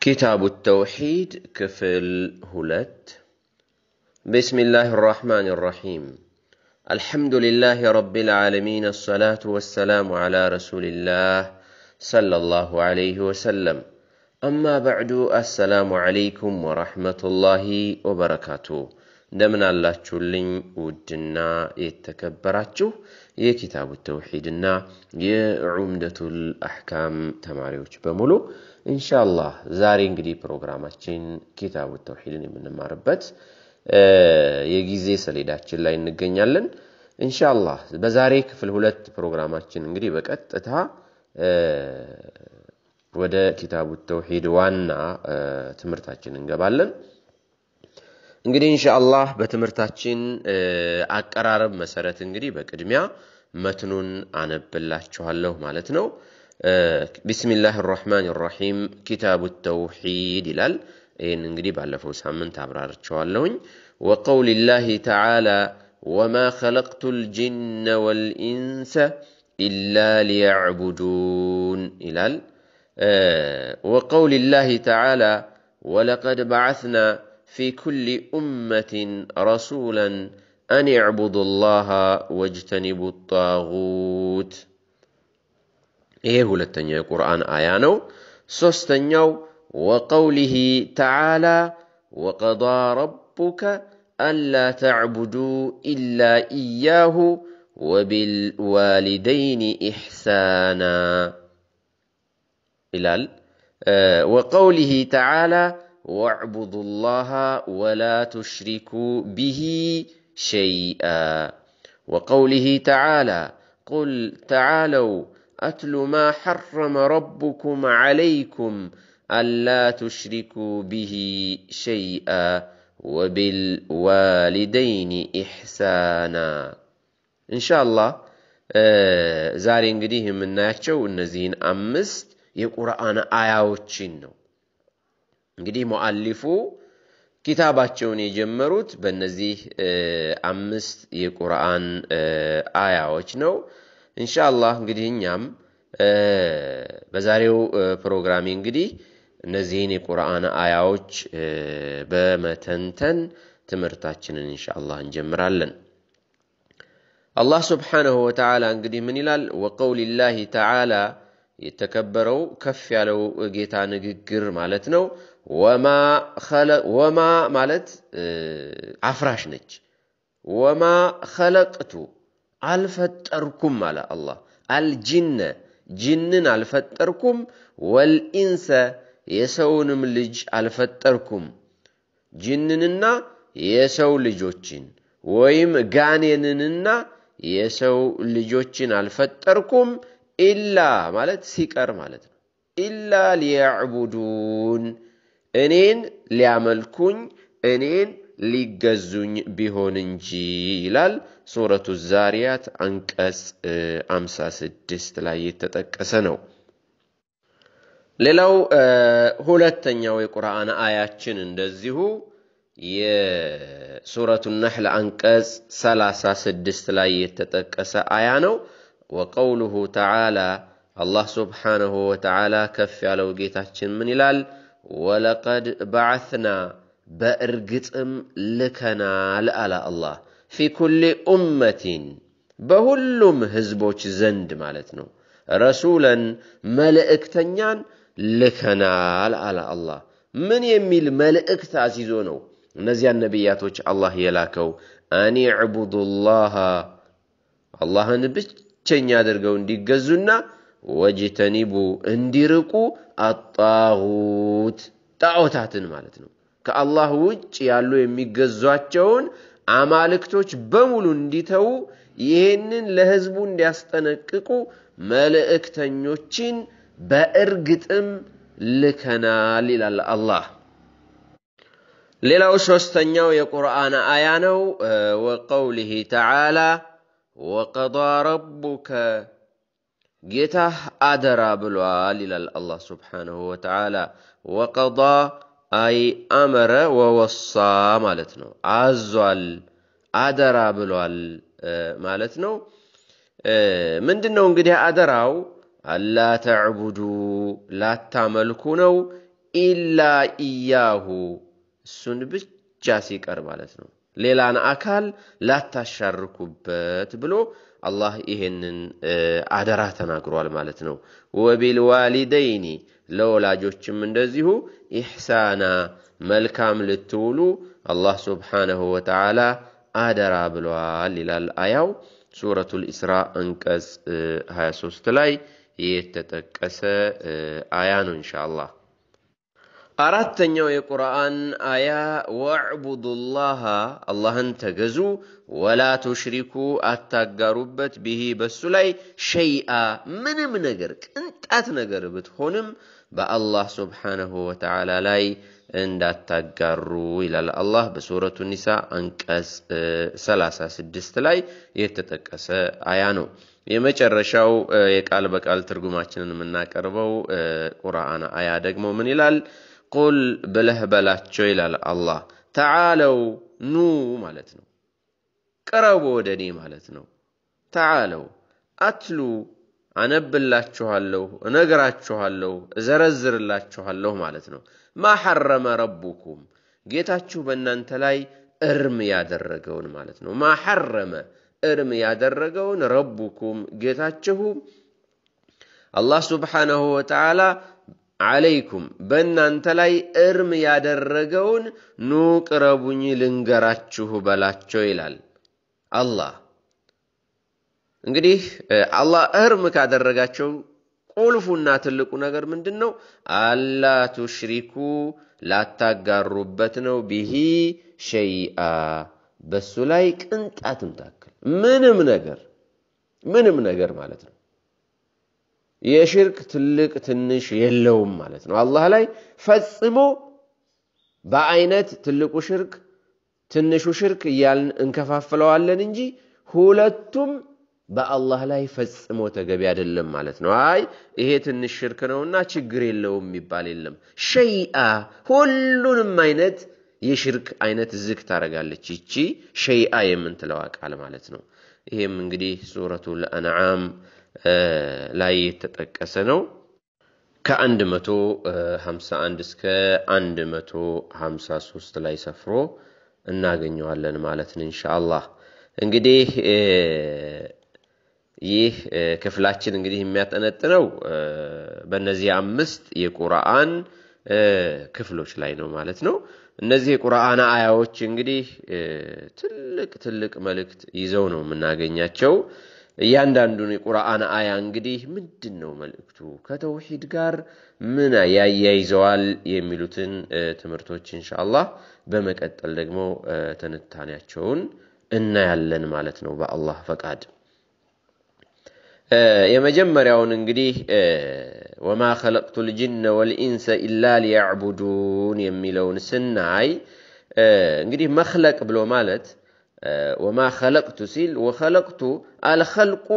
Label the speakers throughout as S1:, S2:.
S1: كتاب التوحيد كفل هلت بسم الله الرحمن الرحيم الحمد لله رب العالمين الصلاة والسلام على رسول الله صلى الله عليه وسلم أما بعد السلام عليكم ورحمة الله وبركاته دمنا الله تشلين ودنا يتكبراتشو يا كتاب التوحيد يا عمدة الأحكام تماريوش بمولو ኢንሻላህ ዛሬ እንግዲህ ፕሮግራማችን ኪታቡ ተውሂድን የምንማርበት የጊዜ ሰሌዳችን ላይ እንገኛለን። እንሻላ በዛሬ ክፍል ሁለት ፕሮግራማችን እንግዲህ በቀጥታ ወደ ኪታቡ ተውሂድ ዋና ትምህርታችን እንገባለን። እንግዲህ እንሻላ በትምህርታችን አቀራረብ መሰረት እንግዲህ በቅድሚያ መትኑን አነብላችኋለሁ ማለት ነው። آه، بسم الله الرحمن الرحيم كتاب التوحيد فوس እንግዲህ من ሳምንት አብራርቸዋለሁኝ وقول الله تعالى وما خلقت الجن والإنس إلا ليعبدون إلال آه، وقول الله تعالى ولقد بعثنا في كل أمة رسولا أن اعبدوا الله واجتنبوا الطاغوت ይሄ ሁለተኛው የቁርአን አያ ነው። ሶስተኛው ወቀውሊህ ተዓላ ወቀዳ ረቡከ አላ ተዕቡዱ ኢላ ኢያሁ ወቢልዋሊደይን ኢሕሳና ይላል። ወቀውሊህ ተዓላ ወዕቡዱ ላሃ ወላ ቱሽሪኩ ብሂ ሸይአ ወቀውሊህ ተዓላ ቁል ተዓለው اتل ما حرم ربكم عليكم الا تشركوا به شيئا وبالوالدين احسانا ان شاء الله ዛሬ እንግዲህ የምናያቸው እነዚህን አምስት የቁርአን አያዎችን ነው። እንግዲህ ሞአሊፉ ኪታባቸውን የጀመሩት በእነዚህ አምስት የቁርአን አያዎች ነው። ኢንሻአላህ እንግዲህ እኛም በዛሬው ፕሮግራሜ እንግዲህ እነዚህን የቁርአን አያዎች በመተንተን ትምህርታችንን ኢንሻአላህ እንጀምራለን። አላህ ስብሓንሁ ወተዓላ እንግዲህ ምን ይላል? ወቀውሊላሂ ተዓላ የተከበረው ከፍ ያለው ጌታ ንግግር ማለት ነው። ወማ ማለት አፍራሽ ነች። ወማ ኸለቅቱ አልፈጠርኩም አለ አላህ አልጂነ ጂንን አልፈጠርኩም ወልኢንሰ የሰውንም ልጅ አልፈጠርኩም ጂንንና የሰው ልጆችን ወይም ጋኔንንና የሰው ልጆችን አልፈጠርኩም ኢላ ማለት ሲቀር ማለት ነው ኢላ ሊያዕቡዱን እኔን ሊያመልኩኝ እኔን ሊገዙኝ ቢሆን እንጂ ይላል ሱረቱ ዛሪያት አንቀጽ 56 ላይ የተጠቀሰ ነው። ሌላው ሁለተኛው የቁርአን አያችን እንደዚሁ የሱረቱ ነሕል አንቀጽ 36 ላይ የተጠቀሰ አያ ነው። ወቀውሉሁ ተዓላ አላህ ስብሓነሁ ወተዓላ ከፍ ያለው ጌታችን ምን ይላል? ወለቀድ በዓትና በእርግጥም ልከናል አለ አላህ ፊ ኩሊ ኡመቲን በሁሉም ህዝቦች ዘንድ ማለት ነው ረሱለን መልእክተኛን ልከናል አለ አላህ ምን የሚል መልእክት አሲዞ ነው እነዚያን ነቢያቶች አላህ የላከው አኒ ዕቡዱላህ አላህን ብቸኛ አድርገው እንዲገዙና ወጅተኒቡ እንዲርቁ አጣሁት ጣዖታትን ማለት ነው ከአላህ ውጭ ያሉ የሚገዟቸውን አማልክቶች በሙሉ እንዲተዉ ይህንን ለህዝቡ እንዲያስጠነቅቁ መልእክተኞችን በእርግጥም ልከናል ይላል አላህ። ሌላው ሶስተኛው የቁርአን አያ ነው። ወቀውሊህ ተዓላ ወቀዳ ረቡከ ጌታህ አደራ ብሏል ይላል አላህ ስብሓነሁ ወተዓላ ወቀዳ አይ አመረ ወወሳ ማለት ነው። አዟል፣ አደራ ብሏል ማለት ነው። ምንድን ነው እንግዲህ አደራው? አላ ተዕቡዱ ላታመልኩ ነው። ኢላ እያሁ እሱን ብቻ ሲቀር ማለት ነው። ሌላን አካል ላታሻርኩበት ብሎ አላህ ይሄንን አደራ ተናግሯል ማለት ነው። ወቢልዋሊደይኒ ለወላጆችም እንደዚሁ ኢሕሳና መልካም ልትውሉ አላህ ሱብሓነሁ ወተዓላ አደራ ብለዋል ይላል አያው ሱረቱል ኢስራ አንቀጽ 23 ላይ የተጠቀሰ አያ ነው ኢንሻአላህ። አራተኛው የቁርአን አያ ወዕቡዱላሃ አላህን ተገዙ፣ ወላ ቱሽሪኩ አታጋሩበት፣ ብሂ በሱ ላይ ሸይአ ምንም ነገር ቅንጣት ነገር ብትሆንም በአላህ ሱብሓነሁ ወተዓላ ላይ እንዳታጋሩ ይላል አላህ በሱረቱ ኒሳ አንቀጽ 36 ላይ የተጠቀሰ አያ ነው። የመጨረሻው የቃል በቃል ትርጉማችንን የምናቀርበው ቁርአን አያ ደግሞ ምን ይላል? ቁል ብለህ በላቸው ይላል አላህ ተዓለው ኑ ማለት ነው። ቅረቡ ወደ እኔ ማለት ነው። ተዓለው አትሉ አነብላችኋለሁ፣ እነግራችኋለሁ፣ እዘረዝርላችኋለሁ ማለት ነው። ማሐረመ ረቡኩም ጌታችሁ በእናንተ ላይ እርም ያደረገውን ማለት ነው። ማሐረመ እርም ያደረገውን ረቡኩም ጌታችሁ አላህ ስብሓነሁ ወተዓላ አለይኩም በእናንተ ላይ እርም ያደረገውን ኑ ቅረቡኝ ልንገራችሁ በላቸው ይላል አላህ እንግዲህ አላህ እርም ካደረጋቸው ቁልፉና ትልቁ ነገር ምንድን ነው? አላ ቱሽሪኩ ላታጋሩበት ነው። ቢሂ ሸይአ በሱ ላይ ቅንጣትም ታክል ምንም ነገር ምንም ነገር ማለት ነው። የሽርክ ትልቅ ትንሽ የለውም ማለት ነው። አላህ ላይ ፈጽሞ በአይነት ትልቁ ሽርክ ትንሹ ሽርክ እያልን እንከፋፍለዋለን እንጂ ሁለቱም በአላህ ላይ ፈጽሞ ተገቢ አይደለም ማለት ነው። አይ ይሄ ትንሽ ሽርክ ነውና ችግር የለውም የሚባል የለም። ሸይአ ሁሉንም አይነት የሽርክ አይነት ዝግ ታደርጋለች ይቺ ሸይአ የምንትለው ቃል ማለት ነው። ይሄም እንግዲህ ሱረቱል አንዓም ላይ የተጠቀሰ ነው። ከ መቶ እስከ 153 መቶ ላይ ሰፍሮ እናገኘዋለን ማለት ነው። እንሻ እንግዲህ ይህ ክፍላችን እንግዲህ የሚያጠነጥነው በእነዚህ አምስት የቁርአን ክፍሎች ላይ ነው ማለት ነው። እነዚህ የቁርአን አያዎች እንግዲህ ትልቅ ትልቅ መልእክት ይዘው ነው የምናገኛቸው። እያንዳንዱን የቁርአን አያ እንግዲህ ምንድን ነው መልእክቱ፣ ከተውሂድ ጋር ምን ያያይዘዋል የሚሉትን ትምህርቶች እንሻአላህ በመቀጠል ደግሞ ትንታኔያቸውን እናያለን ማለት ነው በአላህ ፈቃድ። የመጀመሪያውን እንግዲህ ወማ ኸለቅቱ ልጅነ ወልኢንሰ ኢላ ሊያዕቡዱን የሚለውን ስናይ እንግዲህ መክለቅ ብሎ ማለት ወማ ኸለቅቱ ሲል ወኸለቅቱ አልኸልቁ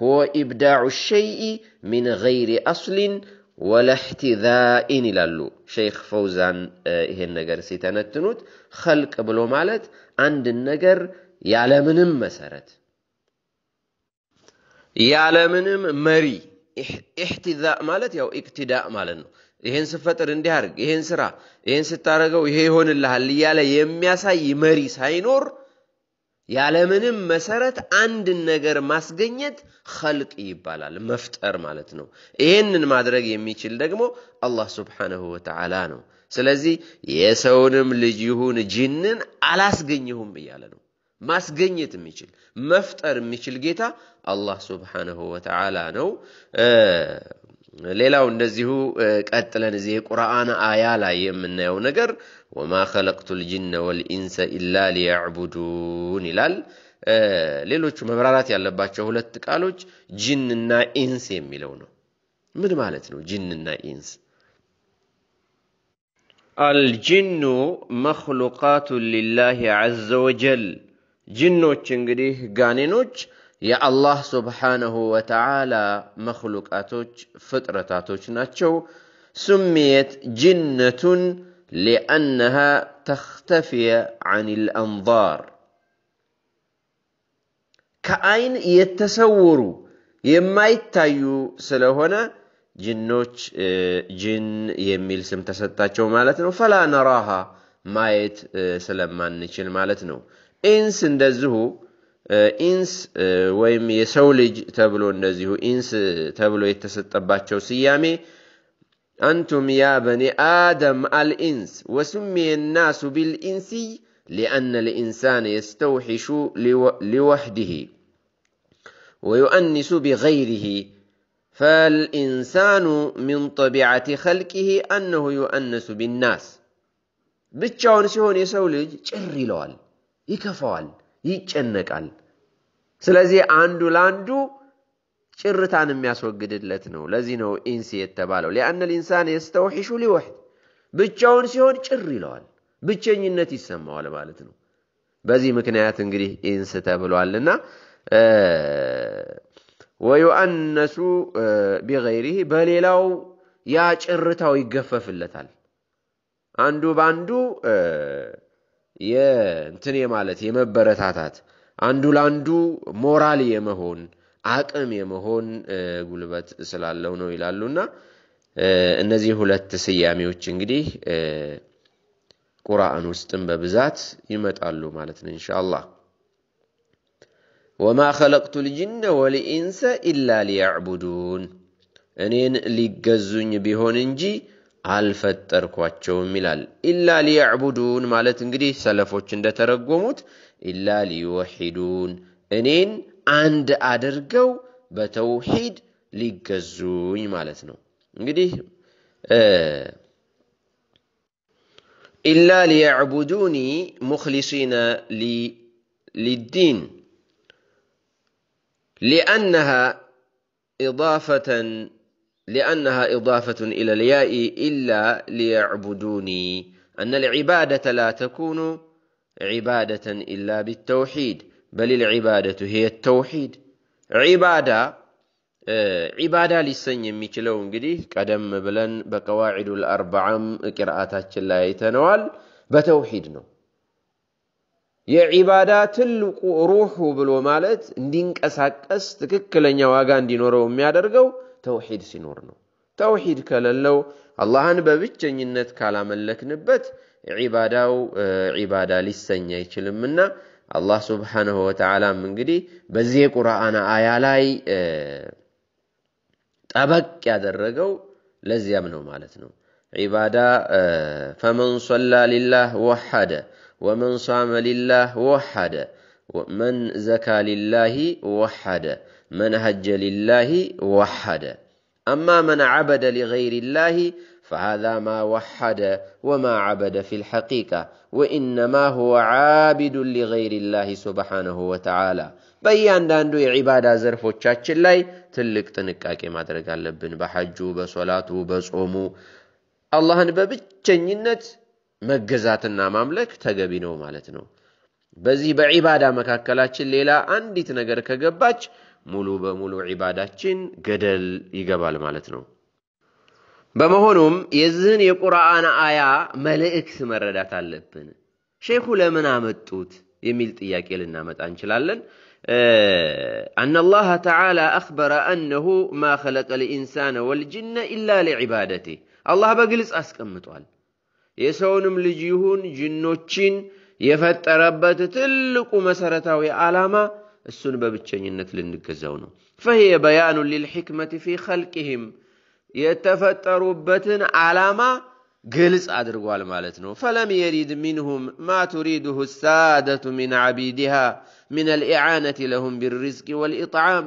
S1: ሁወ ኢብዳዑ ሸይኢ ሚን ገይሪ አስሊን ወለእሕቲዛኢን ይላሉ ሸይኽ ፈውዛን ይሄን ነገር ሲተነትኑት ኸልቅ ብሎ ማለት አንድን ነገር ያለምንም መሰረት ያለምንም መሪ ኢሕቲዛ ማለት ያው ኢቅትዳ ማለት ነው። ይሄን ስፈጥር እንዲህ አድርግ፣ ይሄን ስራ፣ ይሄን ስታደርገው ይሄ ይሆንልሃል እያለ የሚያሳይ መሪ ሳይኖር ያለምንም መሰረት አንድን ነገር ማስገኘት ኸልቅ ይባላል፣ መፍጠር ማለት ነው። ይሄንን ማድረግ የሚችል ደግሞ አላህ ሱብሓነሁ ወተዓላ ነው። ስለዚህ የሰውንም ልጅ ይሁን ጅንን አላስገኘሁም እያለ ነው። ማስገኘት የሚችል መፍጠር የሚችል ጌታ አላህ ሱብሓነሁ ወተዓላ ነው። ሌላው እንደዚሁ ቀጥለን እዚህ የቁርአን አያ ላይ የምናየው ነገር ወማ ኸለቅቱ ልጅነ ወልኢንሰ ኢላ ሊያዕቡዱን ይላል። ሌሎቹ መብራራት ያለባቸው ሁለት ቃሎች ጅንና ኢንስ የሚለው ነው። ምን ማለት ነው ጅንና ኢንስ? አልጅኑ መክሉቃቱን ሊላሂ ዐዘ ወጀል ጅኖች እንግዲህ ጋኔኖች የአላህ ስብሓነሁ ወተዓላ መክሉቃቶች ፍጥረታቶች ናቸው። ስሜየት ጅነቱን ሊአነሃ ተክተፊየ ዐን ልአንظር ከአይን የተሰወሩ የማይታዩ ስለሆነ ጅኖች ጅን የሚል ስም ተሰጣቸው ማለት ነው። ፈላ ነራሃ ማየት ስለማንችል ማለት ነው። إنس ندزه إنس ويم يسولج تبلو ندزه إنس تبلو يتسد أباتشو سيامي أنتم يا بني آدم الإنس وسمي الناس بالإنسي لأن الإنسان يستوحش لوحده ويؤنس بغيره فالإنسان من طبيعة خلقه أنه يؤنس بالناس بتشون شون يسولج شري لوال ይከፋዋል፣ ይጨነቃል። ስለዚህ አንዱ ለአንዱ ጭርታን የሚያስወግድለት ነው። ለዚህ ነው ኢንስ የተባለው። ሊአነ ኢንሳን የስተውሒሹ ሊወሕድ ብቻውን ሲሆን ጭር ይለዋል፣ ብቸኝነት ይሰማዋል ማለት ነው። በዚህ ምክንያት እንግዲህ ኢንስ ተብሏልና ወዩአነሱ ቢገይሪህ በሌላው ያ ጭርታው ይገፈፍለታል አንዱ በአንዱ የእንትን ማለት የመበረታታት አንዱ ለአንዱ ሞራል የመሆን አቅም የመሆን ጉልበት ስላለው ነው ይላሉና እነዚህ ሁለት ስያሜዎች እንግዲህ ቁርአን ውስጥም በብዛት ይመጣሉ ማለት ነው ኢንሻአላህ። ወማ ኸለቅቱ ልጅነ ወልኢንሰ ኢላ ሊያዕቡዱን እኔን ሊገዙኝ ቢሆን እንጂ አልፈጠርኳቸውም ይላል። ኢላ ሊያዕቡዱን ማለት እንግዲህ ሰለፎች እንደተረጎሙት ኢላ ሊወሒዱን እኔን አንድ አድርገው በተውሂድ ሊገዙኝ ማለት ነው። እንግዲህ ኢላ ሊያዕቡዱኒ ሙክሊሲነ ሊዲን ሊአነሃ ኢዳፈተን لأنها إضافة إلى الياء إلا ليعبدوني أن العبادة لا تكون عبادة إلا بالتوحيد بل العبادة هي التوحيد عبادة آه، عبادة لسن يميشلون قدي قدم بلن بقواعد الأربعة قراءات الله تنوال بتوحيدنا يا عبادة تلق روحه بالومالت اندينك أساك أستكك لن يواغان دينورو ميادرقو ተውሂድ ሲኖር ነው። ተውሂድ ከሌለው አላህን በብቸኝነት ካላመለክንበት ዒባዳው ዒባዳ ሊሰኝ አይችልምና አላህ ስብሓነሁ ወተዓላም እንግዲህ በዚህ የቁርአን አያ ላይ ጠበቅ ያደረገው ለዚያም ነው ማለት ነው። ዒባዳ ፈመን ሶላ ሊላህ ወሐደ ወመን ሳመ ሊላህ ወሐደ ወመን ዘካ ሊላሂ ወሐደ من هج لله وحد أما من عبد لغير الله فهذا ما وحد وما عبد في الحقيقة وإنما هو عابد لغير الله سبحانه وتعالى በእያንዳንዱ የዒባዳ ዘርፎቻችን ላይ ትልቅ ጥንቃቄ ማድረግ አለብን። በሐጁ፣ በሶላቱ፣ በጾሙ አላህን በብቸኝነት መገዛትና ማምለክ ተገቢ ነው ማለት ነው። በዚህ በዒባዳ መካከላችን ሌላ አንዲት ነገር ከገባች ሙሉ በሙሉ ዒባዳችን ገደል ይገባል ማለት ነው። በመሆኑም የዚህን የቁርአን አያ መልእክት መረዳት አለብን። ሼኹ ለምን አመጡት የሚል ጥያቄ ልናመጣ እንችላለን። አነ አላህ ተዓላ አኽበረ አነሁ ማ ኸለቀ ልኢንሳነ ወልጅነ ኢላ ሊዕባደቴ አላህ በግልጽ አስቀምጧል። የሰውንም ልጅ ይሁን ጅኖችን የፈጠረበት ትልቁ መሰረታዊ ዓላማ እሱን በብቸኝነት ልንገዛው ነው። ፈሂየ በያኑ ሊልሕክመት ፊ ኸልቅህም የተፈጠሩበትን ዓላማ ግልጽ አድርጓል ማለት ነው። ፈለም የሪድ ሚንሁም ማ ቱሪድሁ ሳደቱ ሚን ዓቢድሃ ሚን አልኢዓነት ለሁም ቢርዝቅ ወልኢጥዓም።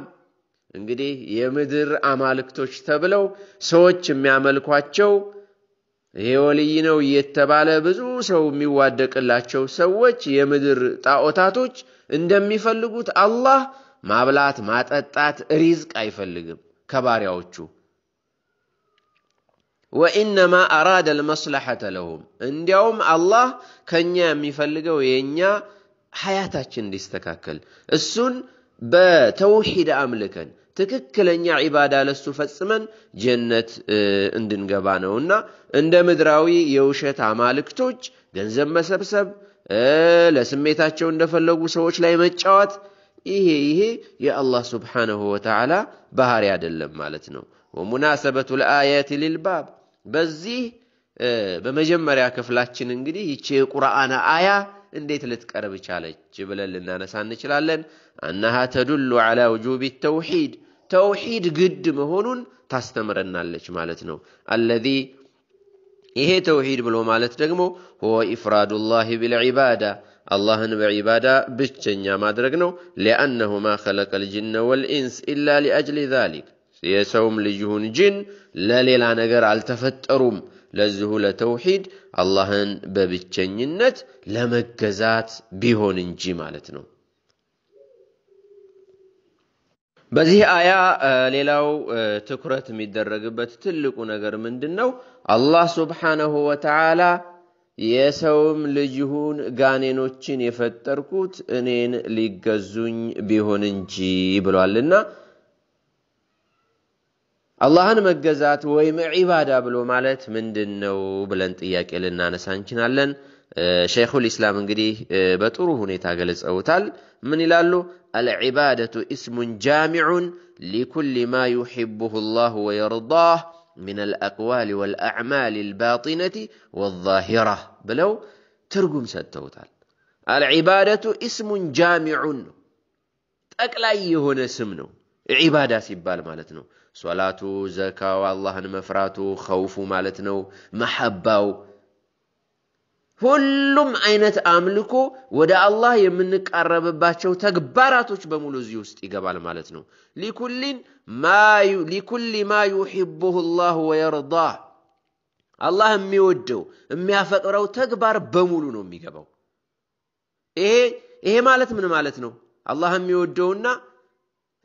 S1: እንግዲህ የምድር አማልክቶች ተብለው ሰዎች የሚያመልኳቸው ይሄ ነው እየተባለ ብዙ ሰው የሚዋደቅላቸው ሰዎች የምድር ጣዖታቶች እንደሚፈልጉት አላህ ማብላት ማጠጣት ሪዝቅ አይፈልግም ከባሪያዎቹ ወኢነማ አራደ ልመስላሐተ ለሁም እንዲያውም አላህ ከእኛ የሚፈልገው የእኛ ሀያታችን እንዲስተካከል እሱን በተውሂድ አምልከን ትክክለኛ ዒባዳ ለሱ ፈጽመን ጀነት እንድንገባ ነውና እንደ ምድራዊ የውሸት አማልክቶች ገንዘብ መሰብሰብ ለስሜታቸው እንደፈለጉ ሰዎች ላይ መጫወት ይሄ ይሄ የአላህ ስብሓነሁ ወተዓላ ባህሪ አይደለም ማለት ነው። ወሙናሰበቱ ለአያት ሊልባብ በዚህ በመጀመሪያ ክፍላችን እንግዲህ ይቺ የቁርአን አያ እንዴት ልትቀርብ ቻለች ብለን ልናነሳ እንችላለን። አናሃ ተዱሉ ዐላ ውጁብ ተውሒድ ተውሒድ ግድ መሆኑን ታስተምረናለች ማለት ነው አለዚ إيه توحيد بلو مالت دقمو هو إفراد الله بالعبادة الله نبع عبادة بشتن يا مادرقنو لأنه ما خلق الجن والإنس إلا لأجل ذلك سيسوم لجهون جن لا ليلا نقر على تفترم لزه لتوحيد اللهن ببتشنينت لمكزات بهون انجي በዚህ አያ ሌላው ትኩረት የሚደረግበት ትልቁ ነገር ምንድን ነው? አላህ ስብሓነሁ ወተዓላ የሰውም ልጅሁን ጋኔኖችን የፈጠርኩት እኔን ሊገዙኝ ቢሆን እንጂ ብሏልና አላህን መገዛት ወይም ዒባዳ ብሎ ማለት ምንድን ነው ብለን ጥያቄ ልናነሳ እንችናለን ሸይኹል ኢስላም እንግዲህ በጥሩ ሁኔታ ገለጸውታል። ምን ይላሉ? العبادة اسم جامع لكل ما يحبه الله ويرضاه من الأقوال والأعمال الباطنة والظاهرة بلو ترجم ستوتال العبادة اسم جامع أكل أي هنا ነው። عبادة ሲባል ማለት صلاة زكاة ዘካው፣ አላህን መፍራቱ፣ ኸውፉ ማለት ሁሉም አይነት አምልኮ ወደ አላህ የምንቃረብባቸው ተግባራቶች በሙሉ እዚህ ውስጥ ይገባል ማለት ነው። ሊኩሊ ማ ዩሕቡሁ ላሁ ወየርዳህ አላህ የሚወደው የሚያፈቅረው ተግባር በሙሉ ነው የሚገባው። ይሄ ማለት ምን ማለት ነው? አላህ የሚወደውና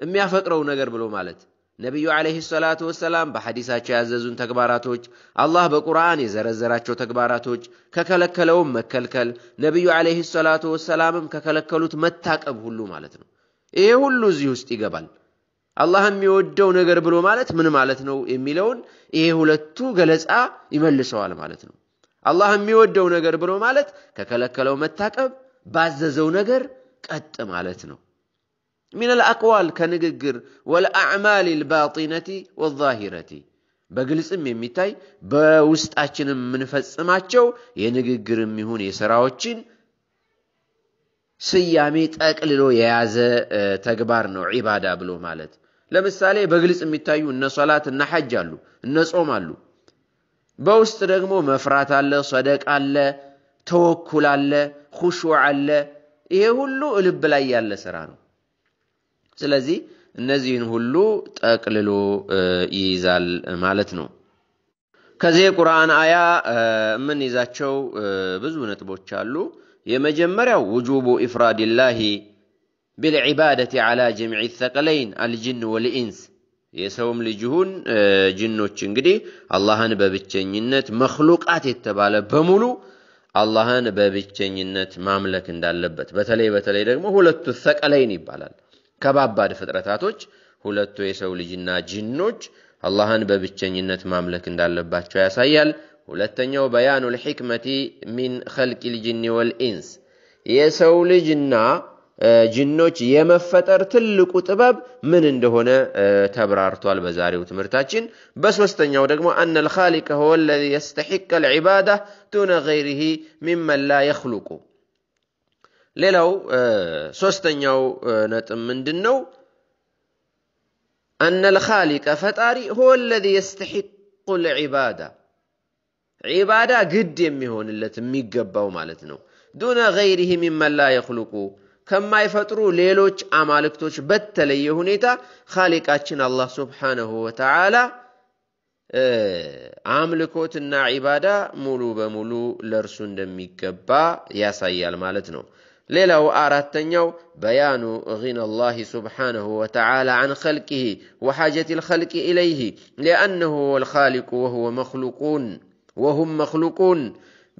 S1: የሚያፈቅረው ነገር ብሎ ማለት ነቢዩ ዓለይሂ ሰላቱ ወሰላም በሐዲሳቸው ያዘዙን ተግባራቶች አላህ በቁርአን የዘረዘራቸው ተግባራቶች ከከለከለውም መከልከል ነቢዩ ዓለይሂ ሰላቱ ወሰላምም ከከለከሉት መታቀብ ሁሉ ማለት ነው። ይሄ ሁሉ እዚህ ውስጥ ይገባል። አላህ የሚወደው ነገር ብሎ ማለት ምን ማለት ነው የሚለውን ይሄ ሁለቱ ገለጻ ይመልሰዋል ማለት ነው። አላህ የሚወደው ነገር ብሎ ማለት ከከለከለው መታቀብ፣ ባዘዘው ነገር ቀጥ ማለት ነው። ሚነል አቅዋል ከንግግር ወልአዕማል ልባጢነቲ ወዛሂረቲ በግልጽም የሚታይ በውስጣችንም የምንፈጽማቸው የንግግር የሚሆን የስራዎችን ስያሜ ጠቅልሎ የያዘ ተግባር ነው ዒባዳ ብሎ ማለት። ለምሳሌ በግልጽ የሚታዩ እነ ሶላት እነ ሐጅ አሉ፣ እነ ጾም አሉ። በውስጥ ደግሞ መፍራት አለ፣ ሰደቅ አለ፣ ተወኩል አለ፣ ሁሹዕ አለ። ይሄ ሁሉ ልብ ላይ ያለ ስራ ነው። ስለዚህ እነዚህን ሁሉ ጠቅልሎ ይይዛል ማለት ነው። ከዚህ የቁርአን አያ የምንይዛቸው ብዙ ነጥቦች አሉ። የመጀመሪያው ውጁቡ ኢፍራዲላሂ ብልዕባደት ዓላ ጀሚዒ ተቀለይን አልጅን ወልኢንስ የሰውም ልጅሁን ጅኖች እንግዲህ አላህን በብቸኝነት መክሉቃት የተባለ በሙሉ አላህን በብቸኝነት ማምለክ እንዳለበት በተለይ በተለይ ደግሞ ሁለቱ ተቀለይን ይባላል። ከባባድ ፍጥረታቶች ሁለቱ የሰው ልጅና ጅኖች አላህን በብቸኝነት ማምለክ እንዳለባቸው ያሳያል። ሁለተኛው በያኑ ልሕክመቲ ሚን ኸልቂ ልጅኒ ወልኢንስ የሰው ልጅና ጅኖች የመፈጠር ትልቁ ጥበብ ምን እንደሆነ ተብራርቷል በዛሬው ትምህርታችን። በሶስተኛው ደግሞ አነ ልኻሊቀ ሁወ ለዚ የስተሒቀ ልዕባዳ ዱነ ገይሪሂ ሚመን ላ የኽሉቁ ሌላው ሶስተኛው ነጥብ ምንድን ነው? አነል ኻሊቀ ፈጣሪ ሁወ ለዚ የስተሒቁ ልዒባዳ ዒባዳ ግድ የሚሆንለት የሚገባው ማለት ነው። ዱነ ገይሪህ ሚመን ላ ከማይፈጥሩ ሌሎች አማልክቶች በተለየ ሁኔታ ኻሊቃችን አላህ ሱብሓነሁ ወተዓላ አምልኮትና ዒባዳ ሙሉ በሙሉ ለእርሱ እንደሚገባ ያሳያል ማለት ነው። ሌላው አራተኛው በያኑ ጊናላሂ ሱብሓነሁ ወተዓላ አን ኸልቂሂ ወሓጀቲል ኸልቂ ኢለይህ ሊአነሁ ሁወል ኻሊቁ ወሁወ መኽሉቁን ወሁም መኽሉቁን።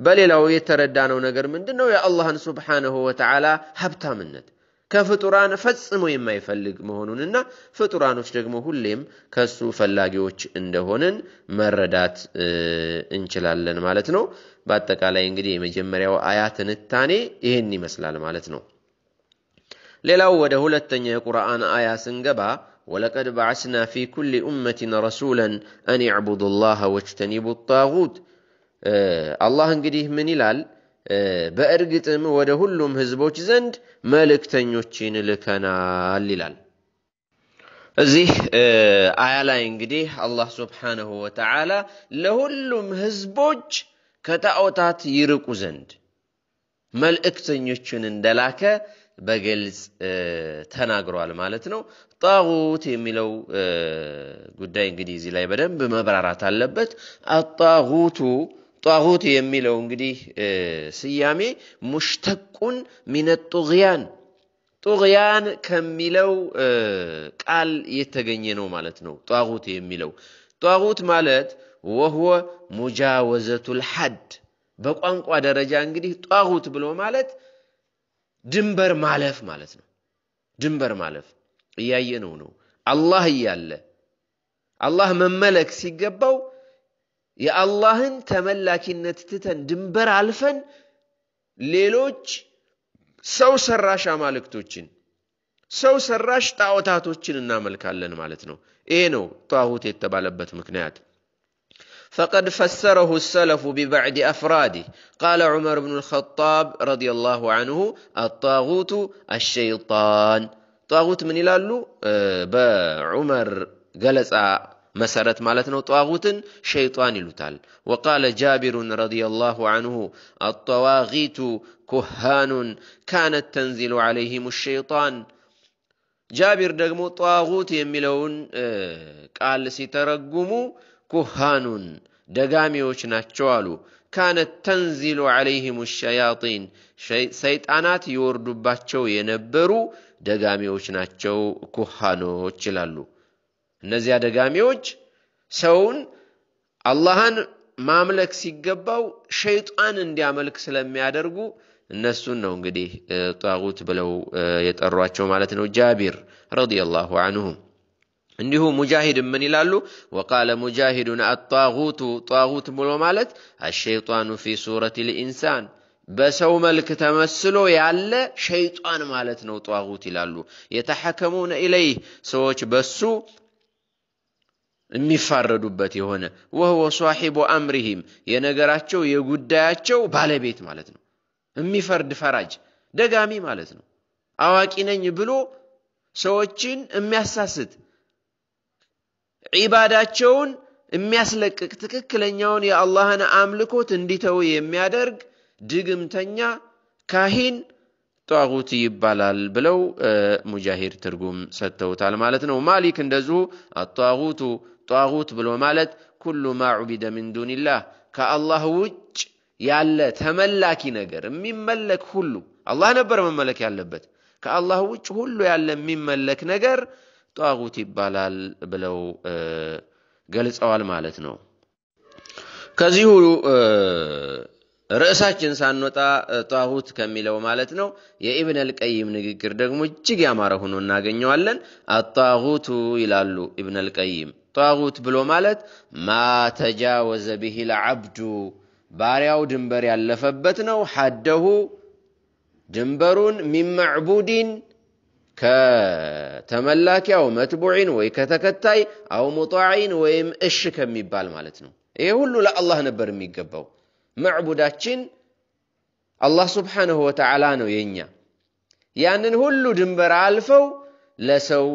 S1: በሌላው የተረዳነው ነገር ምንድን ነው? የአላህን ሱብሓነሁ ወተዓላ ሀብታምነት ከፍጡራን ፈጽሞ የማይፈልግ መሆኑንና ፍጡራኖች ደግሞ ሁሌም ከሱ ፈላጊዎች እንደሆንን መረዳት እንችላለን ማለት ነው። በአጠቃላይ እንግዲህ የመጀመሪያው አያ ትንታኔ ይህን ይመስላል ማለት ነው። ሌላው ወደ ሁለተኛ የቁርአን አያ ስንገባ ወለቀድ በዓስና ፊ ኩል ኡመትን ረሱላን አን ዕቡዱ ላህ ወጅተኒቡ ጣጉት። አላህ እንግዲህ ምን ይላል? በእርግጥም ወደ ሁሉም ህዝቦች ዘንድ መልእክተኞችን ልከናል ይላል። እዚህ አያ ላይ እንግዲህ አላህ ሱብሓነሁ ወተዓላ ለሁሉም ህዝቦች ከጣዖታት ይርቁ ዘንድ መልእክተኞችን እንደላከ በግልጽ ተናግሯል ማለት ነው። ጣጉት የሚለው ጉዳይ እንግዲህ እዚህ ላይ በደንብ መብራራት አለበት። አጣጉቱ ጣጉት የሚለው እንግዲህ ስያሜ ሙሽተቁን ሚነ ጡግያን ጡግያን ከሚለው ቃል የተገኘ ነው ማለት ነው። ጣጉት የሚለው ጣጉት ማለት ወህወ ሙጃወዘቱል ሐድ በቋንቋ ደረጃ እንግዲህ ጧሁት ብሎ ማለት ድንበር ማለፍ ማለት ነው። ድንበር ማለፍ እያየነው ነው። አላህ እያለ አላህ መመለክ ሲገባው የአላህን ተመላኪነት ትተን ድንበር አልፈን ሌሎች ሰው ሰራሽ አማልክቶችን ሰው ሰራሽ ጣዖታቶችን እናመልካለን ማለት ነው። ይሄ ነው ጧሁት የተባለበት ምክንያት። فقد فسره السلف ببعد افراده قال عمر بن الخطاب رضي الله عنه الطاغوت الشيطان طاغوت من يلالو عمر جلس مسرت مالتنا طاغوت شيطان لتال وقال جابر رضي الله عنه الطواغيت كهان كانت تنزل عليهم الشيطان جابر دغمو طاغوت يميلون قال سيترجمو ኩሃኑን ደጋሚዎች ናቸው አሉ። ካነት ተንዚሉ ዐለይህም ሸያጢን ሰይጣናት ይወርዱባቸው የነበሩ ደጋሚዎች ናቸው ኩሃኖች ይላሉ። እነዚያ ደጋሚዎች ሰውን አላህን ማምለክ ሲገባው ሸይጣን እንዲያመልክ ስለሚያደርጉ እነሱን ነው እንግዲህ ጣጉት ብለው የጠሯቸው ማለት ነው። ጃቢር ረዲየላሁ አንሁም እንዲሁ ሙጃሂድ ምን ይላሉ? ወቃለ ሙጃሂዱን አጣጉቱ ጣጉት ብሎ ማለት አሸይጣኑ ፊ ሱረት ልኢንሳን በሰው መልክ ተመስሎ ያለ ሸይጣን ማለት ነው። ጣጉት ይላሉ። የተሐከሙነ ኢለይህ ሰዎች በሱ የሚፋረዱበት የሆነ ወህወ ሷሒቡ አምሪሂም የነገራቸው የጉዳያቸው ባለቤት ማለት ነው። የሚፈርድ ፈራጅ ደጋሚ ማለት ነው። አዋቂ ነኝ ብሎ ሰዎችን የሚያሳስት ዒባዳቸውን የሚያስለቅቅ ትክክለኛውን የአላህን አምልኮት እንዲተው የሚያደርግ ድግምተኛ ካሂን ጧጉት ይባላል ብለው ሙጃሂድ ትርጉም ሰጥተውታል ማለት ነው። ማሊክ እንደዚሁ አጧጉቱ ጧጉት ብሎ ማለት ኩሉ ማ ዑቢደ ምን ዱንላህ ከአላህ ውጭ ያለ ተመላኪ ነገር የሚመለክ ሁሉ አላህ ነበር መመለክ ያለበት። ከአላህ ውጭ ሁሉ ያለ የሚመለክ ነገር ጧጉት ይባላል ብለው ገልጸዋል ማለት ነው። ከዚሁ ርዕሳችን ሳንወጣ ጧሁት ከሚለው ማለት ነው የኢብን አልቀይም ንግግር ደግሞ እጅግ ያማረ ሆኖ እናገኘዋለን። አጣጉቱ ይላሉ ኢብን አልቀይም ጧሁት ብሎ ማለት ማ ተጃወዘ ቢሂ ልዓብዱ ባሪያው ድንበር ያለፈበት ነው። ሐደሁ ድንበሩን ሚን መዕቡዲን ከተመላኪያው መትቡዒን ወይ ከተከታይ አው ሙጣዒን ወይም እሽ ከሚባል ማለት ነው። ይሄ ሁሉ ለአላህ ነበር የሚገባው። መዕቡዳችን አላህ ስብሓንሁ ወተዓላ ነው የኛ። ያንን ሁሉ ድንበር አልፈው ለሰው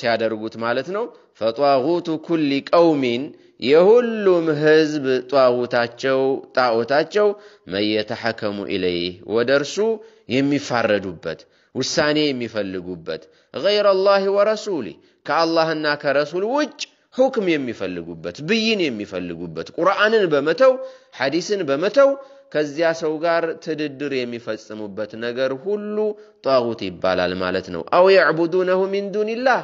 S1: ሲያደርጉት ማለት ነው። ፈጧጉቱ ኩሊ ቀውሚን የሁሉም ህዝብ ጧጉታቸው ጣዖታቸው መየተሐከሙ ኢለይህ ወደ እርሱ የሚፋረዱበት ውሳኔ የሚፈልጉበት ገይረ አላህ ወረሱሊ ከአላህና ከረሱል ውጭ ሁክም የሚፈልጉበት ብይን የሚፈልጉበት ቁርአንን በመተው ሐዲስን በመተው ከዚያ ሰው ጋር ትድድር የሚፈጽሙበት ነገር ሁሉ ጣዖት ይባላል ማለት ነው። አው የዕቡዱነሁ ሚን ዱንላህ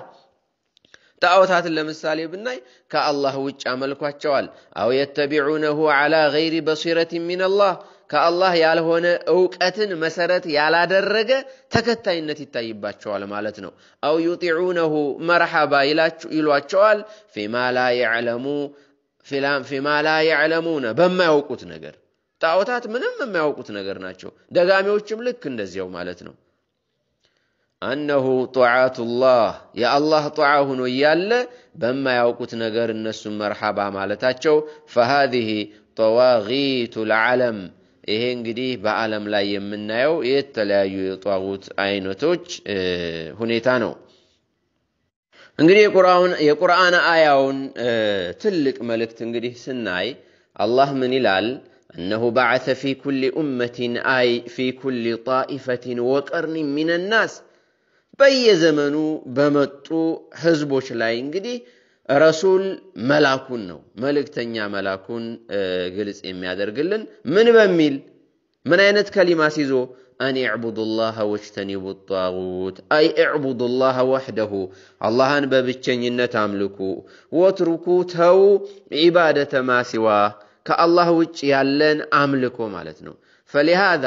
S1: ጣዖታትን ለምሳሌ ብናይ ከአላህ ውጭ አመልኳቸዋል። አው የተቢዑነሁ ዓላ ገይሪ በሲረትን ሚነላህ ከአላህ ያልሆነ እውቀትን መሰረት ያላደረገ ተከታይነት ይታይባቸዋል ማለት ነው። አው ዩጢዑነሁ መርሐባ ይሏቸዋል። ፊማ ላ የዕለሙነ በማያውቁት ነገር ጣዖታት ምንም የማያውቁት ነገር ናቸው። ደጋሚዎችም ልክ እንደዚያው ማለት ነው። አነሁ ጧዓቱላህ የአላህ ጧዓ ሁኖ እያለ በማያውቁት ነገር እነሱም መርሐባ ማለታቸው ፈሃዚህ ጠዋጊቱ ልዓለም ይሄ እንግዲህ በዓለም ላይ የምናየው የተለያዩ የጧጉት አይነቶች ሁኔታ ነው። እንግዲህ የቁርአን አያውን ትልቅ መልእክት እንግዲህ ስናይ አላህ ምን ይላል? እነሁ በዓተ ፊ ኩሊ ኡመቲን አይ ፊ ኩሊ ጣኢፈትን ወቀርኒ ሚነናስ በየዘመኑ በመጡ ህዝቦች ላይ እንግዲህ ረሱል መላኩን ነው መልእክተኛ መላኩን ግልጽ የሚያደርግልን ምን በሚል ምን አይነት ከሊማስ ይዞ አን ዕቡዱላህ ወጅተኒቡ ጣጉት አይ ዕቡዱላህ ወሕደሁ አላህን በብቸኝነት አምልኩ ወትሩኩ ተው ዒባደተ ማሲዋ ከአላህ ውጭ ያለን አምልኮ ማለት ነው ፈሊሃዛ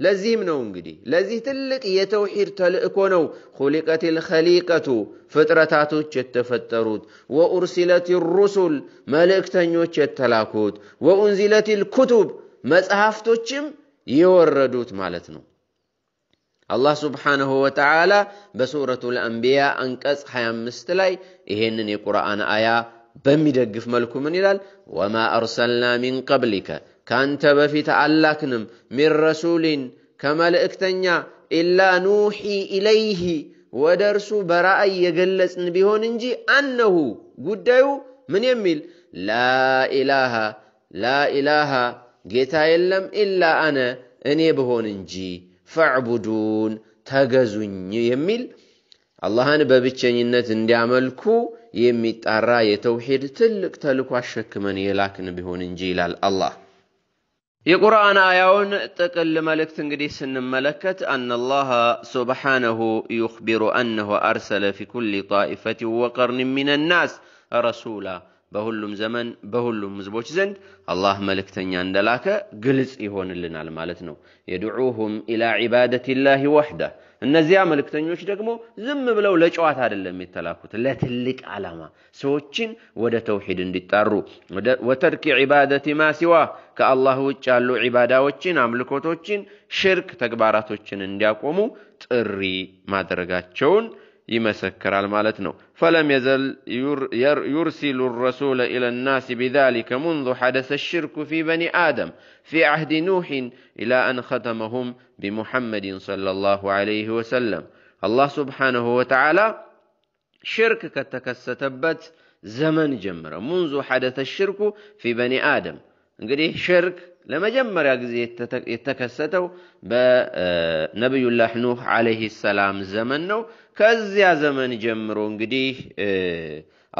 S1: لزي منو انجدي لزي تلك يتوحير تلقونو خلقت الخليقة فترتاتو تتفتروت وأرسلت الرسل ملك تنيو تتلاكوت وأنزلت الكتب مسحفتو تشم يوردوت مالتنو الله سبحانه وتعالى بسورة الأنبياء أنكس حيام مستلاي إهنني قرآن آيا بمدقف ملكو من إلال وما أرسلنا من قبلك ከአንተ በፊት አላክንም ሚን ረሱሊን ከመልእክተኛ ኢላ ኑሒ ኢለይህ ወደ እርሱ በራእይ የገለጽን ቢሆን እንጂ አነሁ ጉዳዩ ምን የሚል ላኢላሃ ላኢላሃ ጌታ የለም ኢላ አነ እኔ ብሆን እንጂ ፈዕቡዱን ተገዙኝ የሚል አላህን በብቸኝነት እንዲያመልኩ የሚጣራ የተውሂድ ትልቅ ተልኮ አሸክመን የላክን ቢሆን እንጂ ይላል አላህ። የቁርአን አያውን ጥቅል መልእክት እንግዲህ ስንመለከት አነ አላህ ሱብሓነሁ ዩኽቢሩ አነሁ አርሰለ ፊ ኩሊ ጣኢፈትን ወቀርን ሚን ናስ ረሱላ በሁሉም ዘመን በሁሉም ህዝቦች ዘንድ አላህ መልእክተኛ እንደላከ ግልጽ ይሆንልናል ማለት ነው። የድዑሁም ኢላ ዒባደት ላህ ወሕዳ እነዚያ መልእክተኞች ደግሞ ዝም ብለው ለጨዋታ አይደለም የተላኩት፣ ለትልቅ ዓላማ ሰዎችን ወደ ተውሂድ እንዲጣሩ ወተርኪ ዒባደቲ ማ ሲዋ ከአላህ ውጭ ያሉ ዒባዳዎችን፣ አምልኮቶችን፣ ሽርክ ተግባራቶችን እንዲያቆሙ ጥሪ ማድረጋቸውን ይመሰክራል ማለት ነው። ፈለም የዘል ዩርሲሉ ረሱለ ኢለ ናስ ቢዛሊከ ሙንዙ ሐደሰ ሽርኩ ፊ በኒ አደም ፊ ዓህድ ኑሕን ኢላ አን ኸተመሁም بمحمد صلى الله عليه وسلم الله سبحانه وتعالى شرك كتكستبت زمن جمرة منذ حدث الشرك في بني آدم انقديه شرك لما ጊዜ የተከሰተው بنبي الله نوح عليه السلام زمنه كزيا زمن ጀምሮ እንግዲህ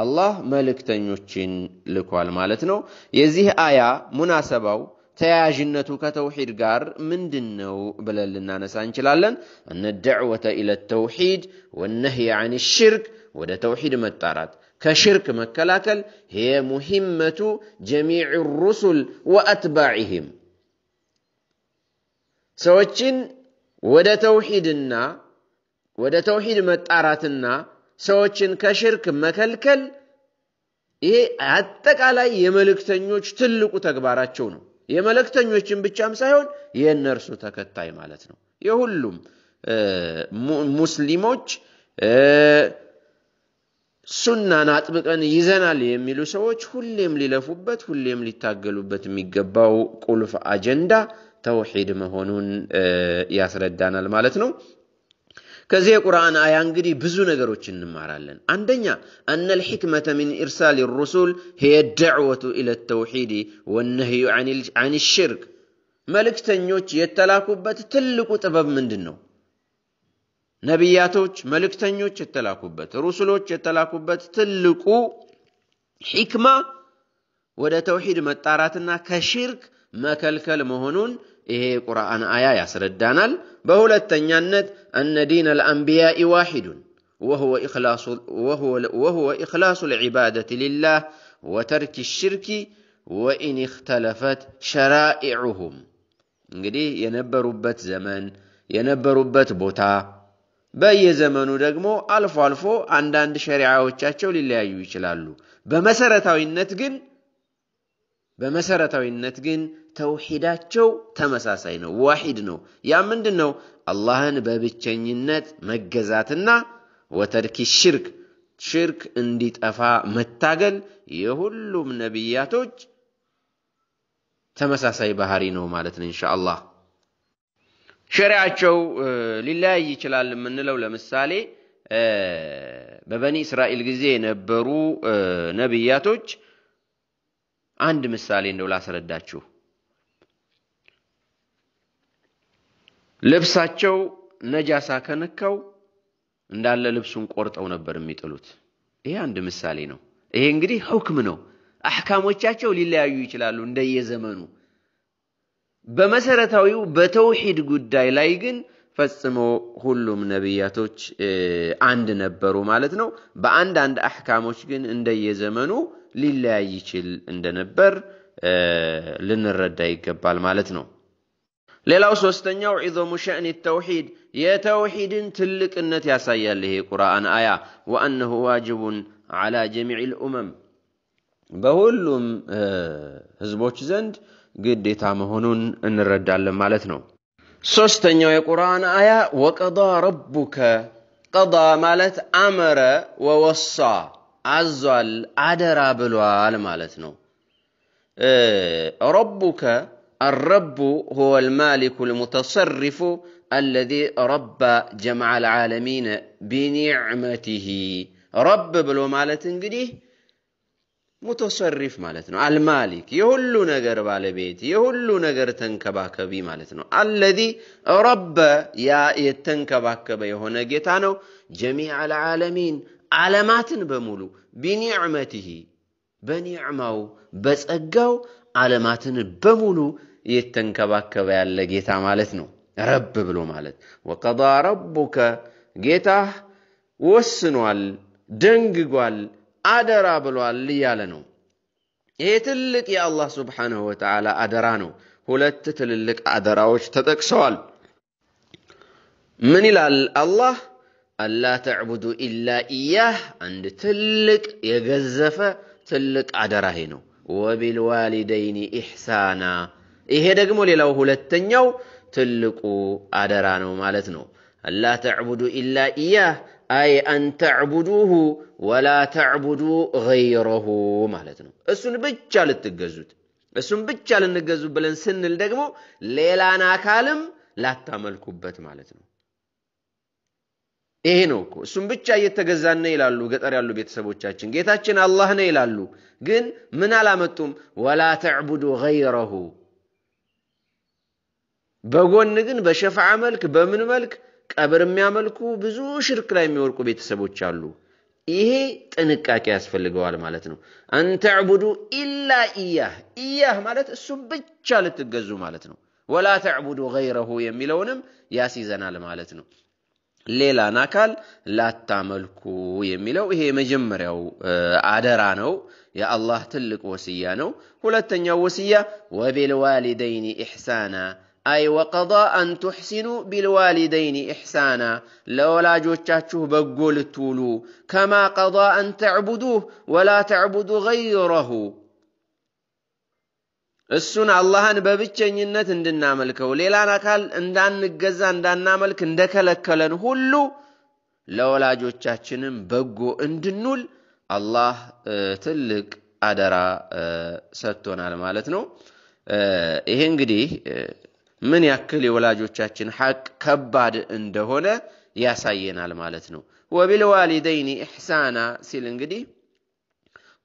S1: አላህ መልእክተኞችን ልኳል ማለት ነው። የዚህ አያ ሙናሰባው ተያያዥነቱ ከተውሂድ ጋር ምንድን ነው ብለን ልናነሳ እንችላለን። እነ ደዕወተ ኢለ ተውሂድ ወነህይ አን ሽርክ ወደ ተውሂድ መጣራት ከሽርክ መከላከል ሄየ ሙሂመቱ ጀሚዕ ሩሱል ወአትባዕህም ሰዎችን ወደ ተውሂድና ወደ ተውሂድ መጣራትና ሰዎችን ከሽርክ መከልከል ይሄ አጠቃላይ የመልእክተኞች ትልቁ ተግባራቸው ነው። የመለክተኞችን ብቻም ሳይሆን የእነርሱ ተከታይ ማለት ነው። የሁሉም ሙስሊሞች ሱናን አጥብቀን ይዘናል የሚሉ ሰዎች ሁሌም ሊለፉበት ሁሌም ሊታገሉበት የሚገባው ቁልፍ አጀንዳ ተውሂድ መሆኑን ያስረዳናል ማለት ነው። ከዚህ የቁርአን አያ እንግዲህ ብዙ ነገሮች እንማራለን። አንደኛ አነ ልሕክመተ ሚን ኢርሳል ሩሱል ህየ ደዕወቱ ኢለ ተውሒድ ወነህዩ አን ሽርክ። መልእክተኞች የተላኩበት ትልቁ ጥበብ ምንድን ነው? ነቢያቶች መልእክተኞች የተላኩበት ሩሱሎች የተላኩበት ትልቁ ሒክማ ወደ ተውሒድ መጣራትና ከሽርክ መከልከል መሆኑን ይሄ የቁርአን አያ ያስረዳናል። በሁለተኛነት አነ ዲን አልአንቢያኢ ዋሂዱን ወሁወ ኢኽላሱ ልዕባደት ሊላህ ወተርክ ሽርኪ ወኢን እኽተለፈት ሸራኢዑሁም። እንግዲህ የነበሩበት ዘመን የነበሩበት ቦታ በየዘመኑ ደግሞ አልፎ አልፎ አንዳንድ ሸሪዓዎቻቸው ሊለያዩ ይችላሉ። በመሰረታዊነት ግን በመሰረታዊነት ግን ተውሂዳቸው ተመሳሳይ ነው፣ ዋሂድ ነው። ያ ምንድን ነው? አላህን በብቸኝነት መገዛትና ወተርኪ ሽርክ ሽርክ እንዲጠፋ መታገል የሁሉም ነቢያቶች ተመሳሳይ ባህሪ ነው ማለት ነው። ኢንሻአላህ ሸሪያቸው ሸሪዓቸው ሊለያይ ይችላል የምንለው ለምሳሌ በበኒ እስራኤል ጊዜ የነበሩ ነቢያቶች አንድ ምሳሌ እንደው ላስረዳችሁ። ልብሳቸው ነጃሳ ከነካው እንዳለ ልብሱን ቆርጠው ነበር የሚጥሉት። ይሄ አንድ ምሳሌ ነው። ይሄ እንግዲህ ሁክም ነው። አሕካሞቻቸው ሊለያዩ ይችላሉ እንደየዘመኑ። በመሰረታዊው በተውሂድ ጉዳይ ላይ ግን ፈጽሞ ሁሉም ነቢያቶች አንድ ነበሩ ማለት ነው። በአንዳንድ አሕካሞች ግን እንደየዘመኑ ሊለያይ ይችል እንደነበር ልንረዳ ይገባል ማለት ነው። ሌላው ሶስተኛው ዒዞሙ ሸእኒ ተውሒድ የተውሒድን ትልቅነት ያሳያል። ይሄ ቁርአን አያ ወአነሁ ዋጅቡን ዓላ ጀሚዕ ልኡመም በሁሉም ህዝቦች ዘንድ ግዴታ መሆኑን እንረዳለን ማለት ነው። ሶስተኛው የቁርአን አያ ወቀዳ ረቡከ ቀዳ ማለት አመረ ወወሳ عزوال عدرا بلوا المالتنا ربك الرب هو المالك المتصرف الذي رب جمع العالمين بنعمته رب بلو مالت انجده متصرف مالتنا المالك يهل نجر على بيتي يهل نجر تنكباك بي مالتنا الذي رب يا يتنكباك بي هنا جميع العالمين ዓለማትን በሙሉ ቢኒዕመትህ በኒዕማው በጸጋው ዓለማትን በሙሉ የተንከባከበ ያለ ጌታ ማለት ነው። ረብ ብሎ ማለት ወቀዳ ረቡከ ጌታህ ወስኗል፣ ደንግጓል፣ አደራ ብሏል እያለ ነው። ይሄ ትልቅ የአላህ ስብሓንሁ ወተዓላ አደራ ነው። ሁለት ትልልቅ አደራዎች ተጠቅሰዋል። ምን ይላል አላህ አላ ተዕቡዱ ኢላ ኢያህ አንድ ትልቅ የገዘፈ ትልቅ አደራሄ ነው። ወቢልዋሊደይኒ ኢሕሳና ይሄ ደግሞ ሌላው ሁለተኛው ትልቁ አደራ ነው ማለት ነው። አላ ተዕቡዱ ኢላ ኢያህ አይ አን ተዕቡዱሁ ወላ ተዕቡዱ ገይረሁ ማለት ነው። እሱን ብቻ ልትገዙት እሱን ብቻ ልንገዙ ብለን ስንል ደግሞ ሌላን አካልም ላታመልኩበት ማለት ነው። ይሄ ነው እኮ እሱም ብቻ እየተገዛን ነው ይላሉ ገጠር ያሉ ቤተሰቦቻችን። ጌታችን አላህ ነው ይላሉ፣ ግን ምን አላመጡም። ወላ ተዕቡዱ ገይረሁ። በጎን ግን በሸፋ መልክ በምን መልክ ቀብር የሚያመልኩ ብዙ ሽርክ ላይ የሚወርቁ ቤተሰቦች አሉ። ይሄ ጥንቃቄ ያስፈልገዋል ማለት ነው። አንተዕቡዱ ኢላ እያህ እያህ ማለት እሱም ብቻ ልትገዙ ማለት ነው። ወላ ተዕቡዱ ገይረሁ የሚለውንም ያስይዘናል ማለት ነው። ليلا ناكال لا تعملكو يميلو هي مجمر يو عدرانو يا الله تلك وسيانو ولتن يو وسيا وبالوالدين إحسانا أي وقضاء أن تحسنوا بالوالدين إحسانا لولا جوتشاتشو بقول التولو كما قضاء أن تعبدوه ولا تعبدوا غيره እሱን አላህን በብቸኝነት እንድናመልከው ሌላን አካል እንዳንገዛ እንዳናመልክ እንደከለከለን ሁሉ ለወላጆቻችንም በጎ እንድንውል አላህ ትልቅ አደራ ሰጥቶናል ማለት ነው። ይሄ እንግዲህ ምን ያክል የወላጆቻችን ሐቅ ከባድ እንደሆነ ያሳየናል ማለት ነው። ወቢልዋሊደይኒ ኢሕሳና ሲል እንግዲህ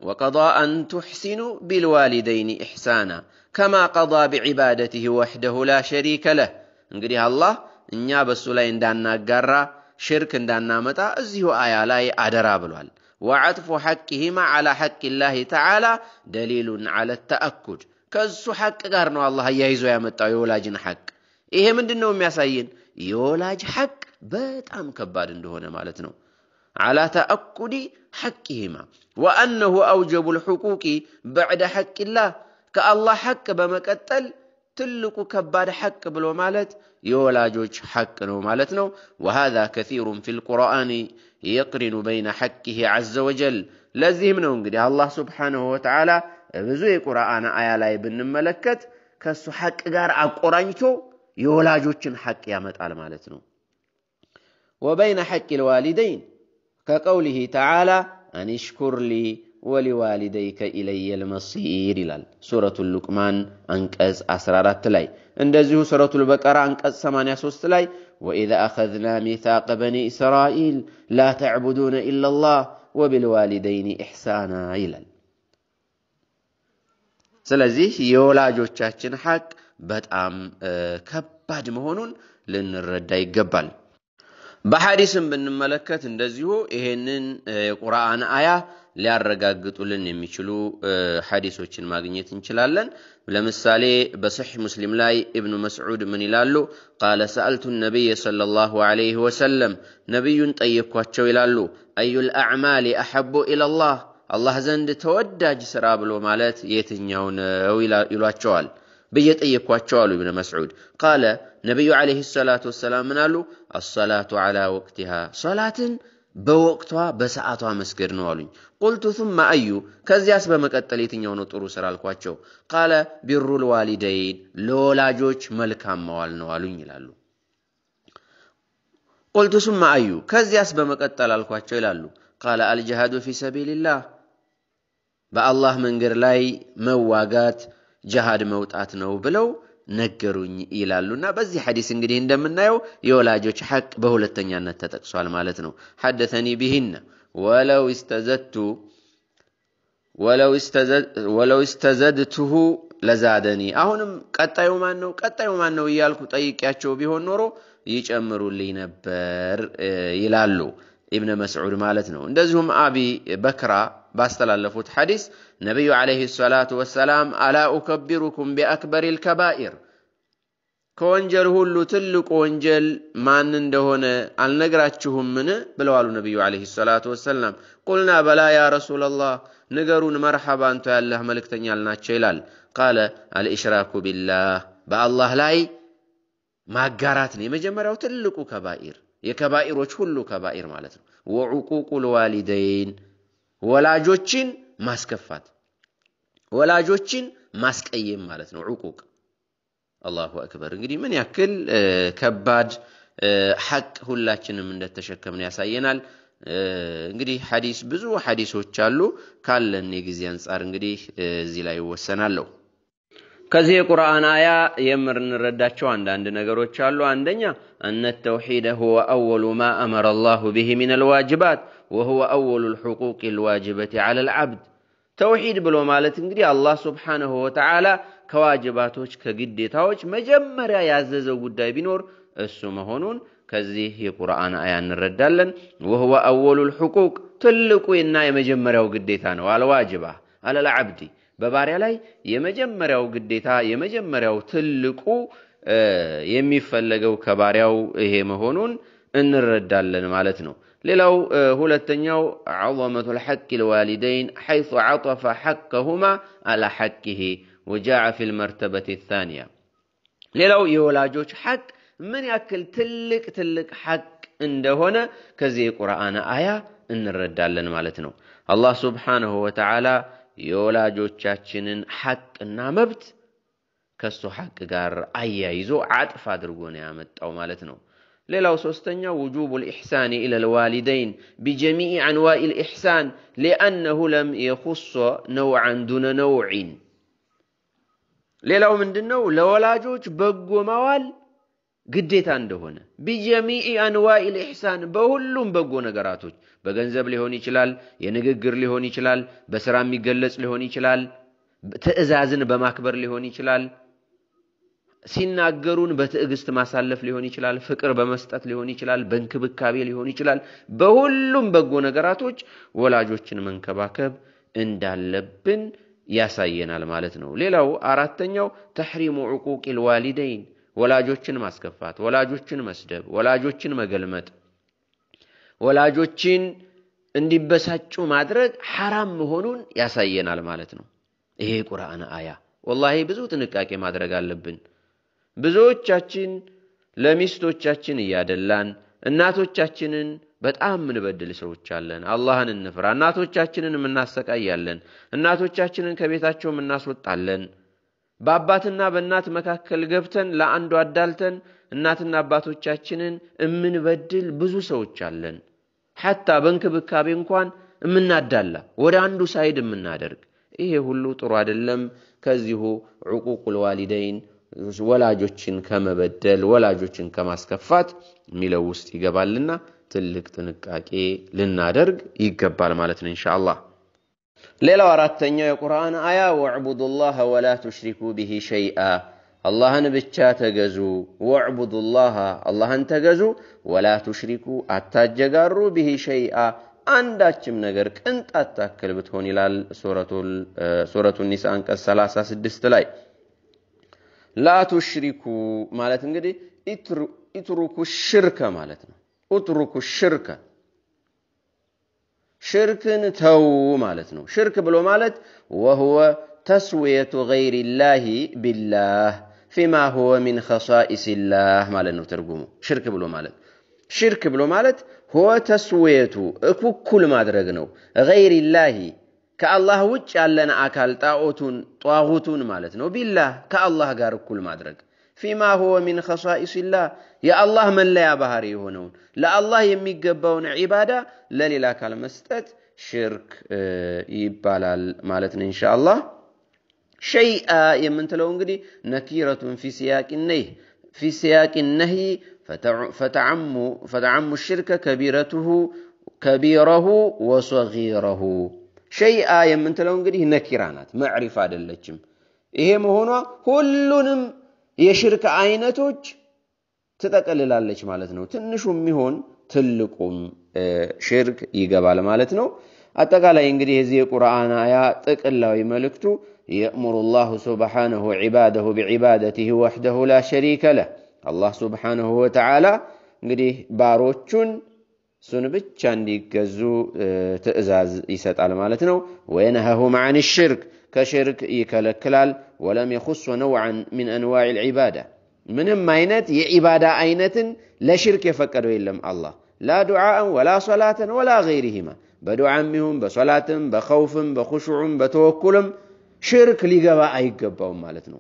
S1: وقضى أن تحسن بالوالدين إحسانا كما قضى بعبادته وحده لا شريك له انقريها الله إن يابس بسولا إن داننا قرى شرك داننا متى أزيه آيا لا بلوال وعطف حقهما على حق الله تعالى دليل على التأكد كز حق قرن الله يهيزو يا متى يولاجن حق إيه من دنهم يا سيين يولاج حق بيت أم كبار دهون مالتنو على تأكد حقهما وأنه أوجب الحقوق بعد حق الله كالله حق بمكتل تلك كبار حق بلو مالت يولاجوج حق نو مالتنا وهذا كثير في القرآن يقرن بين حقه عز وجل لذي من انقدي الله سبحانه وتعالى بزوي قرآن آية بن ملكت كسو حق غار أقرانتو يولاجوج حق يا على مالتنا وبين حق الوالدين كقوله تعالى أن اشكر لي ولوالديك إلي المصير ይላል ሱረቱ ሉቅማን አንቀጽ 14 ላይ እንደዚሁ أنك ልበቀራ አንቀጽ 83 ላይ وإذا أخذنا ميثاق بني إسرائيل لا تعبدون إلا الله وبالوالدين إحسانا ይላል ስለዚህ የወላጆቻችን ሐቅ በጣም مهونون لن ልንረዳ ይገባል በሐዲስም ብንመለከት እንደዚሁ ይሄንን የቁርአን አያ ሊያረጋግጡልን የሚችሉ ሐዲሶችን ማግኘት እንችላለን። ለምሳሌ በሰሒህ ሙስሊም ላይ ኢብኑ መስዑድ ምን ይላሉ? ቃለ ሰአልቱ ነቢይ ሰለላሁ ዐለይሂ ወሰለም ነቢዩን ጠየኳቸው ይላሉ። አዩል አዕማል አሐቡ ኢለላህ አላህ ዘንድ ተወዳጅ ስራ ብሎ ማለት የትኛው ነው ይሏቸዋል ብዬ ጠየኳቸው አሉ ኢብኑ መስዑድ ቃለ ነቢዩ ዓለይሂ ሰላቱ ወሰላም ምን አሉ? አሰላቱ ዓላ ወቅቲሃ ሰላትን በወቅቷ በሰዓቷ መስገድ ነው አሉኝ። ቁልቱ ثم አዩ ከዚያስ በመቀጠል የትኛው ነው ጥሩ ስራ አልኳቸው። ቃለ ቢሩል ዋሊደይን ለወላጆች መልካም መዋል ነው አሉኝ ይላሉ። ቁልቱ ثم አዩ ከዚያስ በመቀጠል አልኳቸው ይላሉ። ቃለ አልጅሃዱ ፊ ሰቢልላህ በአላህ መንገድ ላይ መዋጋት ጅሃድ መውጣት ነው ብለው ነገሩኝ ይላሉና በዚህ ሐዲስ እንግዲህ እንደምናየው የወላጆች ሐቅ በሁለተኛነት ተጠቅሷል ማለት ነው። ሐደተኒ ቢሂነ ወለው ስተዘድቱ ወለው ስተዘድትሁ ለዛደኒ። አሁንም ቀጣዩ ማን ነው ቀጣዩ ማን ነው እያልኩ ጠይቄያቸው ቢሆን ኖሮ ይጨምሩልኝ ነበር ይላሉ ኢብነ መስዑድ ማለት ነው። እንደዚሁም አቢ በክራ باستلالفوت حديث نبي عليه الصلاة والسلام ألا أكبركم بأكبر الكبائر كونجل هلو تلو كونجل ما نندهون النقراتشهم من بلوال نبي عليه الصلاة والسلام قلنا بلا يا رسول الله نقرون مرحبا انتو الله ملك تنيالنا تشيلال قال الإشراك بالله با الله لاي ما قراتني مجمرة وتلو كبائر يا كبائر وجه كبائر مالتنا وعقوق الوالدين ወላጆችን ማስከፋት፣ ወላጆችን ማስቀየም ማለት ነው ዕቁቅ። አላሁ አክበር። እንግዲህ ምን ያክል ከባድ ሐቅ ሁላችንም እንደተሸከምን ያሳየናል። እንግዲህ ሐዲስ ብዙ ሐዲሶች አሉ። ካለን የጊዜ አንጻር እንግዲህ እዚህ ላይ ይወሰናለሁ። ከዚህ የቁርአን አያ የምንረዳቸው አንዳንድ ነገሮች አሉ። አንደኛ እነ ተውሒድ ሁወ አወሉ ማ አመረ አላሁ ብሂ ሚነል ዋጅባት ወሁወ አወሉ ልሑቁቅ ልዋጅበቲ ዐለ ልዓብድ ተውሒድ ብሎ ማለት እንግዲህ አላህ ስብሓነሁ ወተዓላ ከዋጅባቶች ከግዴታዎች መጀመሪያ ያዘዘው ጉዳይ ቢኖር እሱ መሆኑን ከዚህ የቁርአን አያ እንረዳለን። ወህወ አወሉ ልሑቁቅ ትልቁና የመጀመሪያው ግዴታ ነው። አልዋጅባ አለል ዓብዲ በባሪያ ላይ የመጀመሪያው ግዴታ የመጀመሪያው ትልቁ የሚፈለገው ከባሪያው ይሄ መሆኑን እንረዳለን ማለት ነው። للو هلا آه، التنيو عظمة الحق الوالدين حيث عطف حقهما على حقه وجاء في المرتبة الثانية للو يولا جوج حق من يأكل تلك تلك حق عند هنا كزي قرآن آية إن الرد على مالتنو الله سبحانه وتعالى يولا يولاجوك حق حق النامبت كسو حق قار أي يزو عاد فادرقوني أمت أو مالتنو ሌላው ሶስተኛው ውጁብ ልኢሕሳን ኢለ ልዋሊደይን ቢጀሚዕ አንዋኢ ልኢሕሳን ሊአነሁ ለም የኹሶ ነውዓን ዱነ ነውዒን። ሌላው ምንድን ነው? ለወላጆች በጎ ማዋል ግዴታ እንደሆነ ቢጀሚዕ አንዋኢ ልኢሕሳን በሁሉም በጎ ነገራቶች በገንዘብ ሊሆን ይችላል፣ የንግግር ሊሆን ይችላል፣ በስራ የሚገለጽ ሊሆን ይችላል፣ ትዕዛዝን በማክበር ሊሆን ይችላል። ሲናገሩን በትዕግስት ማሳለፍ ሊሆን ይችላል፣ ፍቅር በመስጠት ሊሆን ይችላል፣ በእንክብካቤ ሊሆን ይችላል። በሁሉም በጎ ነገራቶች ወላጆችን መንከባከብ እንዳለብን ያሳየናል ማለት ነው። ሌላው አራተኛው ተሕሪሙ ዕቁቅ ልዋሊደይን ወላጆችን ማስከፋት፣ ወላጆችን መስደብ፣ ወላጆችን መገልመጥ፣ ወላጆችን እንዲበሳጩ ማድረግ ሐራም መሆኑን ያሳየናል ማለት ነው። ይሄ ቁርአን አያ ወላሂ ብዙ ጥንቃቄ ማድረግ አለብን። ብዙዎቻችን ለሚስቶቻችን እያደላን እናቶቻችንን በጣም የምንበድል ሰዎች አለን። አላህን እንፍራ። እናቶቻችንን የምናሰቃያለን። እናቶቻችንን ከቤታቸው የምናስወጣለን። በአባትና በእናት መካከል ገብተን ለአንዱ አዳልተን እናትና አባቶቻችንን እምንበድል ብዙ ሰዎች አለን። ሐታ በእንክብካቤ እንኳን እምናዳላ ወደ አንዱ ሳይድ የምናደርግ ይሄ ሁሉ ጥሩ አይደለም። ከዚሁ ዕቁቁል ዋሊደይን ወላጆችን ከመበደል ወላጆችን ከማስከፋት የሚለው ውስጥ ይገባልና ትልቅ ጥንቃቄ ልናደርግ ይገባል ማለት ነው እንሻአላ ሌላው አራተኛው የቁርአን አያ ወዕቡዱላህ ወላ ቱሽሪኩ ብሂ ሸይአ አላህን ብቻ ተገዙ ወዕቡዱ ላህ አላህን ተገዙ ወላ ትሽሪኩ አታጀጋሩ ብሂ ሸይአ አንዳችም ነገር ቅንጣት ታክል ብትሆን ይላል ሱረቱ ኒሳ አንቀጽ 36 ላይ ላቱሽሪኩ ማለት እንግዲህ ኢትሩኩ ሽርከ ማለት ነው። ኡትሩኩ ሽርከ ሽርክን ተው ማለት ነው። ሽርክ ብሎ ማለት ወሁወ ተስውየቱ ገይሪላሂ ቢላህ ፊማ ሁወ ሚን ኸሳኢሲላህ ማለት ነው ትርጉሙ። ሽርክ ብሎ ማለት ሽርክ ብሎ ማለት ሁወ ተስውየቱ እኩኩል ማድረግ ነው ገይሪላሂ ከአላህ ውጭ ያለን አካል ጣዖቱን ጧሁቱን ማለት ነው ቢላህ ከአላህ ጋር እኩል ማድረግ ፊማ ሁወ ሚን ከሳኢስላህ የአላህ መለያ ባህሪ የሆነውን ለአላህ የሚገባውን ዒባዳ ለሌላ አካል መስጠት ሽርክ ይባላል ማለት ነው እንሻ አላህ ሸይአ የምንትለው እንግዲህ ነኪረቱን ፊ ሲያቂ ነይህ ፊ ሲያቂ ነህይ ፈተዓሙ ሽርከ ከቢረሁ ወሰጊረሁ ሸይአ የምንትለው እንግዲህ ነኪራ ናት፣ መዕሪፍ አይደለችም። ይሄ መሆኗ ሁሉንም የሽርክ አይነቶች ትጠቀልላለች ማለት ነው። ትንሹም የሚሆን ትልቁም ሽርክ ይገባል ማለት ነው። አጠቃላይ እንግዲህ የዚህ የቁርአን አያ ጥቅላዊ መልእክቱ የእሙሩ ላሁ ስብሓነሁ ዒባደሁ ቢዒባደትህ ወሕደሁ ላ ሸሪከ ለህ አላህ ስብሓነሁ ወተዓላ እንግዲህ ባሮቹን እሱን ብቻ እንዲገዙ ትእዛዝ ይሰጣል ማለት ነው። ወየነሃሁም አን ሽርክ ከሽርክ ይከለክላል። ወለም የኹሶ ነውዓን ሚን አንዋዕ ልዒባዳ ምንም አይነት የዒባዳ አይነትን ለሽርክ የፈቀደው የለም አላህ ላ ዱዓአን ወላ ሶላተን ወላ ገይሪሂማ በዱዓም ይሁን በሶላትም በኸውፍም በኹሽዑም በተወኩልም ሽርክ ሊገባ አይገባውም ማለት ነው።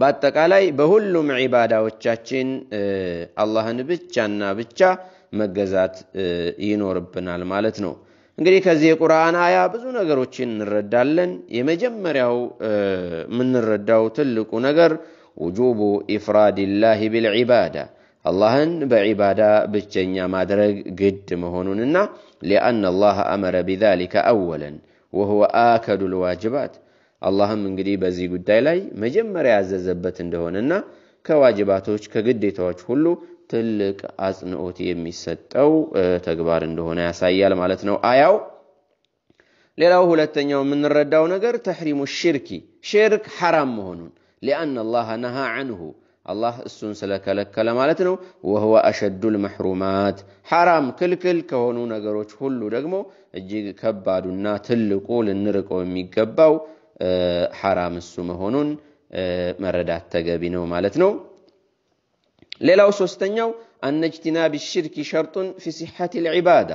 S1: በአጠቃላይ በሁሉም ዒባዳዎቻችን አላህን ብቻና ብቻ መገዛት ይኖርብናል ማለት ነው። እንግዲህ ከዚህ የቁርአን አያ ብዙ ነገሮችን እንረዳለን። የመጀመሪያው የምንረዳው ትልቁ ነገር ውጁቡ ኢፍራዲላሂ ብልዒባዳ አላህን በዒባዳ ብቸኛ ማድረግ ግድ መሆኑንና ሊአና ላህ አመረ ቢዛሊከ አወለን ወሁወ አከዱ ልዋጅባት አላህም እንግዲህ በዚህ ጉዳይ ላይ መጀመሪያ ያዘዘበት እንደሆነና ከዋጅባቶች ከግዴታዎች ሁሉ ትልቅ አጽንኦት የሚሰጠው ተግባር እንደሆነ ያሳያል ማለት ነው አያው። ሌላው ሁለተኛው የምንረዳው ነገር ተሕሪሙ ሽርኪ ሽርክ ሐራም መሆኑን ሊአን አላህ ነሃ አንሁ አላህ እሱን ስለከለከለ ማለት ነው። ወህወ አሸዱል መሕሩማት ሐራም ክልክል ከሆኑ ነገሮች ሁሉ ደግሞ እጅግ ከባዱና ትልቁ ልንርቀው የሚገባው ሐራም እሱ መሆኑን መረዳት ተገቢ ነው ማለት ነው። ሌላው ሶስተኛው አነጅቲናብ ሽርክ ሸርጡን ፊ ሲሐት ልዕባዳ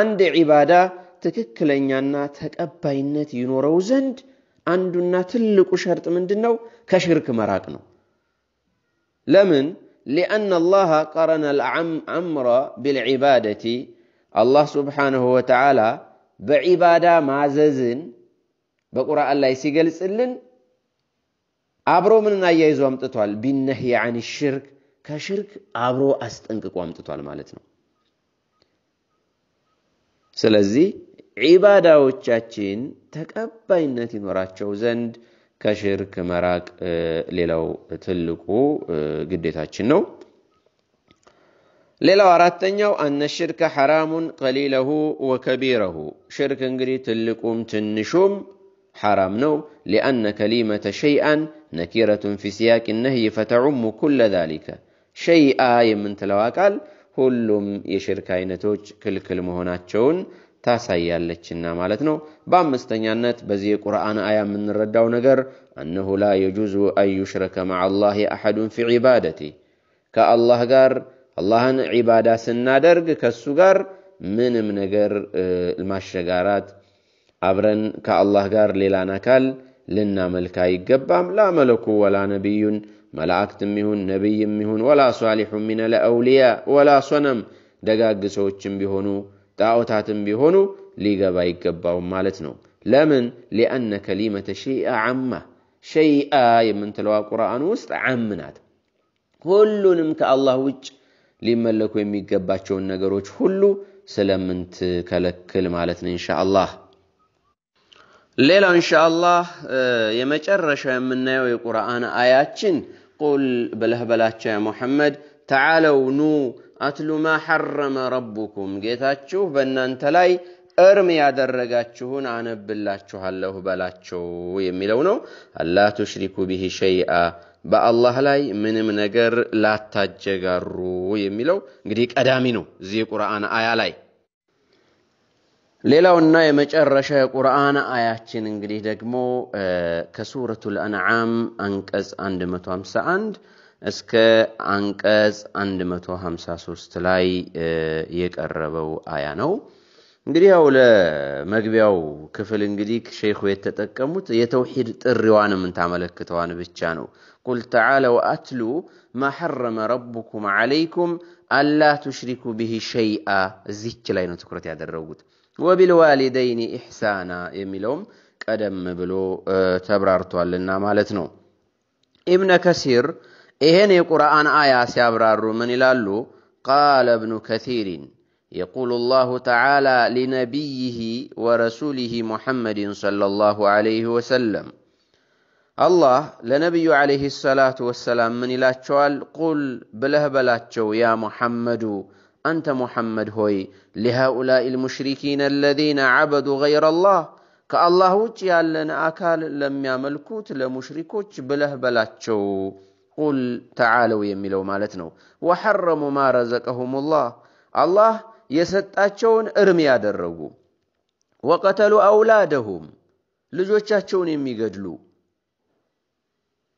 S1: አንድ ዒባዳ ትክክለኛና ተቀባይነት ይኖረው ዘንድ አንዱና ትልቁ ሸርጥ ምንድን ነው? ከሽርክ መራቅ ነው። ለምን? ሊአነ አላህ ቀረነ አምረ ቢልዒባደቲ አላህ ስብሓንሁ ወተዓላ በዒባዳ ማዘዝን በቁርአን ላይ ሲገልጽልን አብሮ ምንን አያይዞ አምጥቷል? ቢነህይ አን ሽርክ ከሽርክ አብሮ አስጠንቅቆ አምጥቷል ማለት ነው። ስለዚህ ዒባዳዎቻችን ተቀባይነት ይኖራቸው ዘንድ ከሽርክ መራቅ ሌላው ትልቁ ግዴታችን ነው። ሌላው አራተኛው አነ ሽርክ ሐራሙን ቀሊለሁ ወከቢረሁ ሽርክ እንግዲህ ትልቁም ትንሹም حرام نو لأن كلمة شيئا نكيرة في سياق النهي فتعم كل ذلك شيئا يمن تلوكال هلوم يشرك أينتوج كل كل شون تاسايا لتشنا مالتنو بام استنيانت بزي قرآن آية من الرداو نقر أنه لا يجوز أن يشرك مع الله أحد في عبادتي كالله قار اللهن عبادة سنادرق كالسقار من منقر المشقارات አብረን ከአላህ ጋር ሌላን አካል ልናመልክ አይገባም። ላ መለኩ ወላ ነቢዩን መላእክትም ይሁን ነቢይም ይሁን ወላ ሷሊሑ ሚነል አውልያ ወላ ሶነም ደጋግ ሰዎችም ቢሆኑ ጣዖታትም ቢሆኑ ሊገባ አይገባውም ማለት ነው። ለምን? ሊአነ ከሊመተ ሸይአ አማ ሸይአ የምንትለዋ ቁርአን ውስጥ አም ናት። ሁሉንም ከአላህ ውጭ ሊመለኩ የሚገባቸውን ነገሮች ሁሉ ስለምንትከለክል ማለት ነው ኢንሻ አላህ። ሌላው እንሻአላህ የመጨረሻ የምናየው የቁርአን አያችን ቁል ብለህ በላቸው ያ ተዓለው ኑ አትሉ ማ ሐረመ ረቡኩም ጌታችሁ በእናንተ ላይ እርም ያደረጋችሁን አነብላችኋለሁ በላቸው የሚለው ነው። አላ ቱሽሪኩ ቢሂ ሸይአ በአላህ ላይ ምንም ነገር ላታጀጋሩ የሚለው እንግዲህ ቀዳሚ ነው እዚህ የቁርአን አያ ላይ ሌላውና የመጨረሻ የቁርአን አያችን እንግዲህ ደግሞ ከሱረቱል አንዓም አንቀጽ 151 እስከ አንቀጽ 153 ላይ የቀረበው አያ ነው። እንግዲህ ያው ለመግቢያው ክፍል እንግዲህ ሼኹ የተጠቀሙት የተውሂድ ጥሪዋን የምንታመለክተዋን ብቻ ነው። ቁል ተዓለው አትሉ ማ ሐረመ ረቡኩም ዓለይኩም አላ ቱሽሪኩ ብሂ ሸይአ እዚች ላይ ነው ትኩረት ያደረጉት። وبالوالدين إحسانا يميلوم قدم بلو تبررتو لنا مالتنو ابن كثير إهن قرآن آيا سيبرار من لالو قال ابن كثير يقول الله تعالى لنبيه ورسوله محمد صلى الله عليه وسلم الله لنبي عليه الصلاة والسلام من لا قل بله بلاتشو يا محمد انت محمد هوي لهؤلاء المشركين الذين عبدوا غير الله كالله وجي لنا اكال لم يملكوت لمشركوت بله بلاتشو قل تعالوا يميلوا مالتنا وحرموا ما رزقهم الله الله يستاتشون ارميا درغو وقتلوا اولادهم لجوتشاتشون يميقدلو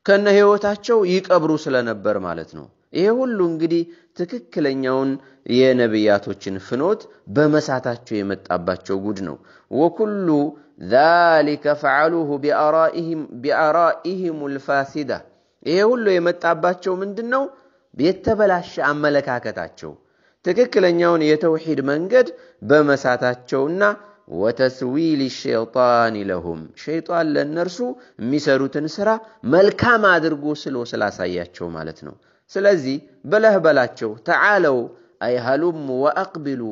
S1: كان هيوتاتشو يكبروا سلا نبر مالتنو ይሄ ሁሉ እንግዲህ ትክክለኛውን የነቢያቶችን ፍኖት በመሳታቸው የመጣባቸው ጉድ ነው። ወኩሉ ዛሊከ ፈዓሉሁ ቢአራኢሂም ልፋሲዳ። ይሄ ሁሉ የመጣባቸው ምንድን ነው? የተበላሸ አመለካከታቸው ትክክለኛውን የተውሒድ መንገድ በመሳታቸውና ወተስዊል ሸይጣን ለሁም ሸይጣን ለእነርሱ የሚሰሩትን ስራ መልካም አድርጎ ስሎ ስላሳያቸው ማለት ነው። ስለዚህ ብለህ በላቸው ተዓለው አይ ሀሉሙ ወአቅቢሉ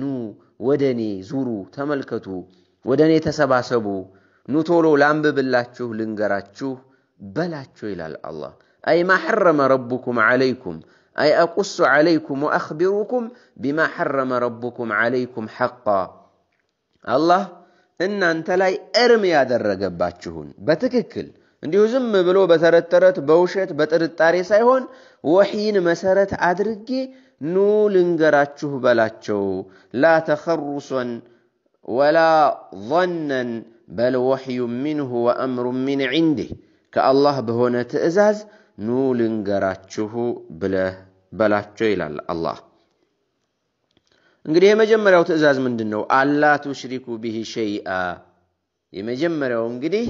S1: ኑ ወደ እኔ ዙሩ ተመልከቱ ወደ እኔ ተሰባሰቡ ኑ ቶሎ ላንብብላችሁ ልንገራችሁ በላቸው ይላል አላህ አይ ማ ሐረመ ረቡኩም ዓለይኩም አይ አቁሱ ዓለይኩም ወአኽቢሩኩም ቢማ ሐረመ ረቡኩም ዓለይኩም ሐቃ አላህ እናንተ ላይ እርም ያደረገባችሁን በትክክል እንዲሁ ዝም ብሎ በተረት ተረት በውሸት በጥርጣሬ ሳይሆን ወሒን መሰረት አድርጌ ኑ ልንገራችሁ በላቸው። ላ ተኸሩሶን ወላ ظነን በል ወሕዩ ሚንሁ ወአምሩ ሚን ዒንዲህ ከአላህ በሆነ ትእዛዝ ኑ ልንገራችሁ ብለህ በላቸው ይላል አላህ። እንግዲህ የመጀመሪያው ትእዛዝ ምንድን ነው? አላ ቱሽሪኩ ቢሂ ሸይአ። የመጀመሪያው እንግዲህ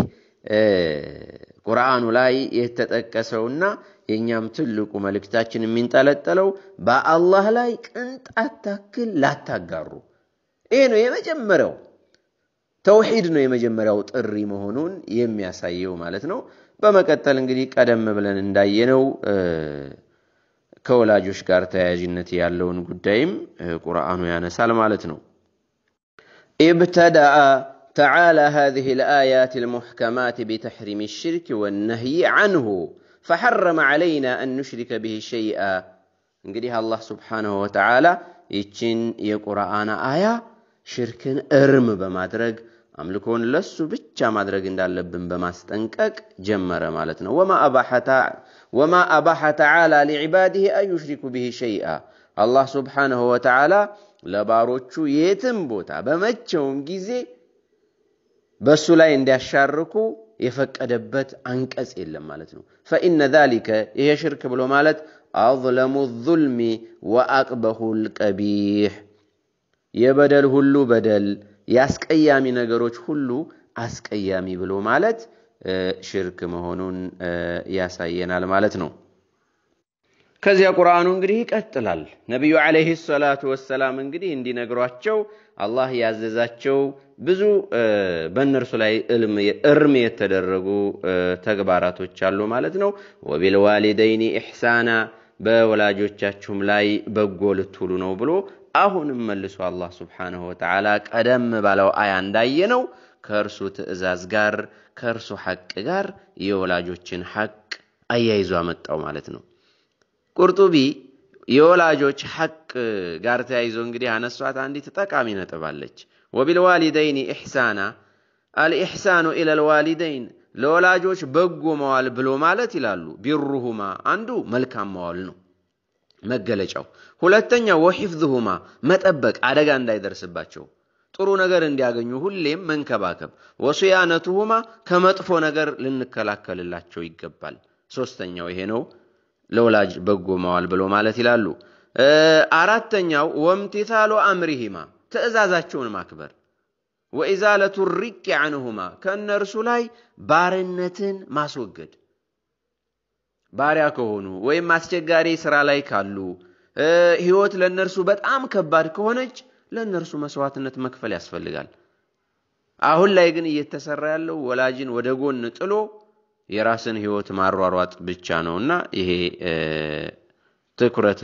S1: ቁርአኑ ላይ የተጠቀሰውና የእኛም ትልቁ መልእክታችን የሚንጠለጠለው በአላህ ላይ ቅንጣት ታክል ላታጋሩ። ይሄ ነው የመጀመሪያው ተውሂድ ነው የመጀመሪያው ጥሪ መሆኑን የሚያሳየው ማለት ነው። በመቀጠል እንግዲህ ቀደም ብለን እንዳየነው ከወላጆች ጋር ተያያዥነት ያለውን ጉዳይም ቁርአኑ ያነሳል ማለት ነው። ኢብተዳአ ተዓላ ሃዚሂ ልአያት ልሙሕከማት ቢተሕሪም ሽርክ ወነህይ አንሁ ፈሐረመ ዓለይና አን ኑሽሪከ ብህ ሸይአ። እንግዲህ አላህ ስብሓንሁ ወተዓላ ይችን የቁርአን አያ ሽርክን እርም በማድረግ አምልኮን ለሱ ብቻ ማድረግ እንዳለብን በማስጠንቀቅ ጀመረ ማለት ነው። ወማ አባሐ ተዓላ ሊዕባድህ አን ዩሽሪኩ ብህ ሸይአ። አላህ ስብሓንሁ ወተዓላ ለባሮቹ የትም ቦታ በመቸውም ጊዜ በእሱ ላይ እንዲያሻርኩ የፈቀደበት አንቀጽ የለም ማለት ነው። ፈኢነ ዛሊከ ይሄ ሽርክ ብሎ ማለት አዝለሙ ዙልሚ ወአቅበሁ ልቀቢሕ የበደል ሁሉ በደል የአስቀያሚ ነገሮች ሁሉ አስቀያሚ ብሎ ማለት ሽርክ መሆኑን ያሳየናል ማለት ነው። ከዚያ ቁርአኑ እንግዲህ ይቀጥላል። ነቢዩ ዓለይሂ ሰላቱ ወሰላም እንግዲህ እንዲነግሯቸው አላህ ያዘዛቸው ብዙ በእነርሱ ላይ እርም የተደረጉ ተግባራቶች አሉ ማለት ነው። ወቢልዋሊደይኒ ኢሕሳና በወላጆቻችሁም ላይ በጎ ልትውሉ ነው ብሎ አሁንም መልሶ አላ ስብሓንሁ ወተላ ቀደም ባለው አያ ነው። ከእርሱ ትእዛዝ ጋር ከእርሱ ሐቅ ጋር የወላጆችን ሐቅ አያይዞ አመጣው ማለት ነው። ቁርጡቢ የወላጆች ሐቅ ጋር ተያይዞ እንግዲህ አነሷት አንዲት ጠቃሚ ነጥብ አለች። ወቢልዋሊደይን ኢሕሳና አልኢሕሳኑ ኢለል ዋሊደይን ለወላጆች በጎ መዋል ብሎ ማለት ይላሉ። ቢሩሁማ አንዱ መልካም መዋል ነው መገለጫው። ሁለተኛው ወሒፍዝሁማ መጠበቅ፣ አደጋ እንዳይደርስባቸው ጥሩ ነገር እንዲያገኙ ሁሌም መንከባከብ። ወሱያነቱሁማ ከመጥፎ ነገር ልንከላከልላቸው ይገባል። ሶስተኛው ይሄ ነው፣ ለወላጅ በጎ መዋል ብሎ ማለት ይላሉ። አራተኛው ወምቲታሉ አምሪሂማ ትእዛዛቸውን ማክበር ወኢዛለቱ ሪቅ አንሁማ ከእነርሱ ላይ ባርነትን ማስወገድ ባሪያ ከሆኑ ወይም አስቸጋሪ ስራ ላይ ካሉ ህይወት ለእነርሱ በጣም ከባድ ከሆነች ለእነርሱ መስዋዕትነት መክፈል ያስፈልጋል። አሁን ላይ ግን እየተሰራ ያለው ወላጅን ወደ ጎን ጥሎ የራስን ህይወት ማሯሯጥ ብቻ ነውና ይሄ ትኩረት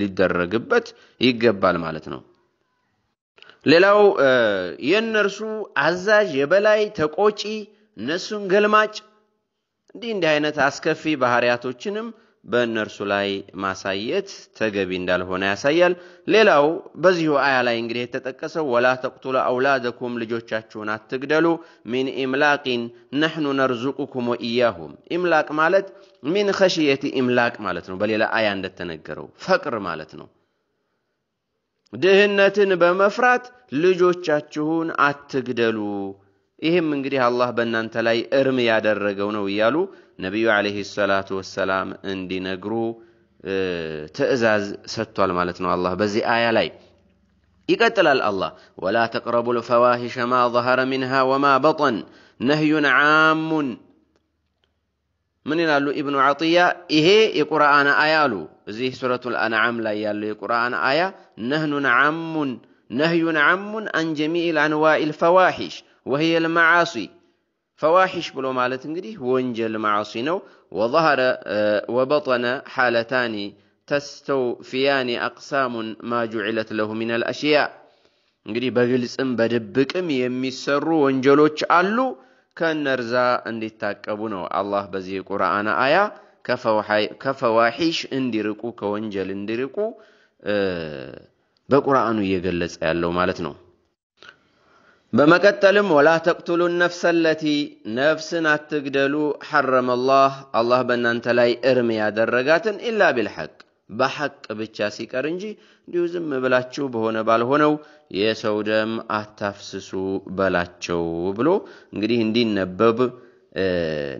S1: ሊደረግበት ይገባል ማለት ነው። ሌላው የእነርሱ አዛዥ፣ የበላይ፣ ተቆጪ፣ እነሱን ገልማጭ እንዲህ እንዲህ አይነት አስከፊ ባህሪያቶችንም በእነርሱ ላይ ማሳየት ተገቢ እንዳልሆነ ያሳያል። ሌላው በዚሁ አያ ላይ እንግዲህ የተጠቀሰው ወላ ተቅቱሉ አውላደኩም ልጆቻችሁን አትግደሉ፣ ሚን ኢምላቂን ነሕኑ ነርዙቁኩም ወኢያሁም። ኢምላቅ ማለት ሚን ኸሽየቲ ኢምላቅ ማለት ነው። በሌላ አያ እንደተነገረው ፈቅር ማለት ነው። ድህነትን በመፍራት ልጆቻችሁን አትግደሉ። ይህም እንግዲህ አላህ በእናንተ ላይ እርም ያደረገው ነው እያሉ ነቢዩ ዓለይሂ ሰላቱ ወሰላም እንዲነግሩ ትዕዛዝ ሰጥቷል ማለት ነው አላህ በዚህ አያ ላይ። يقتل الله ولا تقربوا الفواحش ما ظهر منها وما بطن نهي عام من قالوا ابن عطية إيه القرآن آيالو እዚህ ሱረቱል አንዓም ላይ ያለው የቁርአን አያ ነህኑን ዓሙን ነህዩን ዓሙን አን ጀሚኢል አንዋኢል ፈዋሒሽ ወህየል መዓሲ ፈዋሒሽ ብሎ ማለት እንግዲህ ወንጀል ማዓሲ ነው። ወظهረ ወበጠነ ሓለታኒ ተስተውፊያኒ አቅሳሙን ማ ጁዕለት ለሁ ሚን አልአሽያ እንግዲህ በግልጽም በድብቅም የሚሰሩ ወንጀሎች አሉ። ከእነርዛ እንዲታቀቡ ነው አላህ በዚህ ቁርአን አያ ከፈዋሒሽ እንዲርቁ ከወንጀል እንዲርቁ በቁርአኑ እየገለጸ ያለው ማለት ነው። በመቀጠልም ወላ ተቅቱሉ ነፍሰ ለቲ ነፍስን አትግደሉ ሐረመ ላህ አላህ በእናንተ ላይ እርም ያደረጋትን ኢላ ቢልሐቅ በሐቅ ብቻ ሲቀር እንጂ እንዲሁ ዝም ብላችሁ በሆነ ባልሆነው የሰው ደም አታፍስሱ በላቸው ብሎ እንግዲህ እንዲነበብ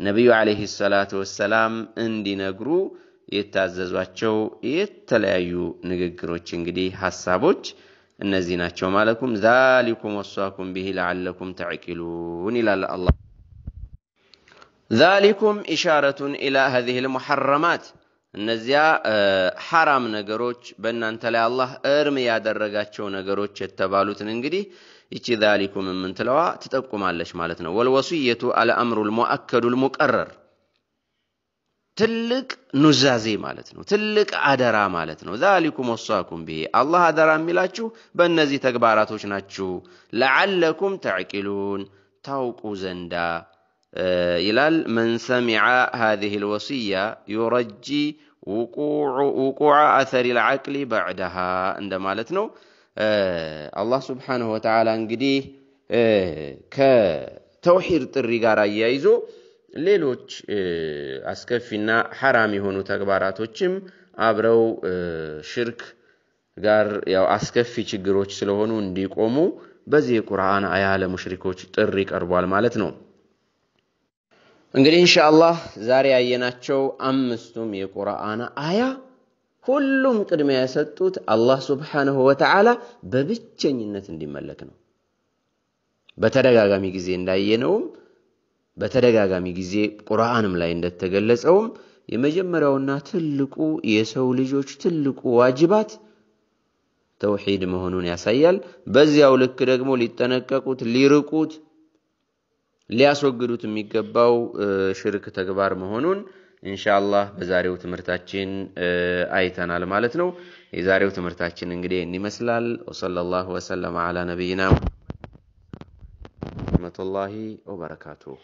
S1: ነቢዩ ዓለይሂ ሰላት ወሰላም እንዲነግሩ የታዘዟቸው የተለያዩ ንግግሮች እንግዲህ ሀሳቦች እነዚህ ናቸው። ማለኩም ዛሊኩም ወሷኩም ብሂ ለዓለኩም ተዕቂሉን ይላል አላ ዛሊኩም ኢሻረቱን ኢላ ሀዚህ ልሙሐረማት እነዚያ ሐራም ነገሮች በእናንተ ላይ አላህ እርም ያደረጋቸው ነገሮች የተባሉትን እንግዲህ ይቺ ዛሊኩም የምንትለዋ ትጠቁማለች ማለት ነው። ወልወስየቱ አልአምሩ ልሙአከዱ ልሙቀረር ትልቅ ኑዛዜ ማለት ነው። ትልቅ አደራ ማለት ነው። ዛሊኩም ወሳኩም ብሄ አላህ አደራ የሚላችሁ በእነዚህ ተግባራቶች ናችሁ። ለዓለኩም ተዕቂሉን ታውቁ ዘንዳ ይላል። መን ሰሚዐ ሃዚህ ልወስያ ዩረጂ ውቁዐ አሰሪ ልዓቅሊ በዕደሃ እንደማለት ነው። አላህ ስብሓንሁ ወተዓላ እንግዲህ ከተውሂድ ጥሪ ጋር አያይዞ ሌሎች አስከፊና ሐራም የሆኑ ተግባራቶችም አብረው ሽርክ ጋር ያው አስከፊ ችግሮች ስለሆኑ እንዲቆሙ በዚህ የቁርአን አያ ለሙሽሪኮች ጥሪ ቀርቧል ማለት ነው። እንግዲህ ኢንሻአላህ ዛሬ ያየናቸው አምስቱም የቁርአን አያ ሁሉም ቅድሚያ የሰጡት አላህ ስብሓንሁ ወተዓላ በብቸኝነት እንዲመለክ ነው። በተደጋጋሚ ጊዜ እንዳየነውም በተደጋጋሚ ጊዜ ቁርአንም ላይ እንደተገለጸውም የመጀመሪያውና ትልቁ የሰው ልጆች ትልቁ ዋጅባት ተውሂድ መሆኑን ያሳያል። በዚያው ልክ ደግሞ ሊጠነቀቁት፣ ሊርቁት፣ ሊያስወግዱት የሚገባው ሽርክ ተግባር መሆኑን እንሻላህ በዛሬው ትምህርታችን አይተናል ማለት ነው። የዛሬው ትምህርታችን እንግዲህ ይመስላል። ወሰለላሁ ወሰለም አላ ነቢይና ረህመቱላሂ ወበረካቱሁ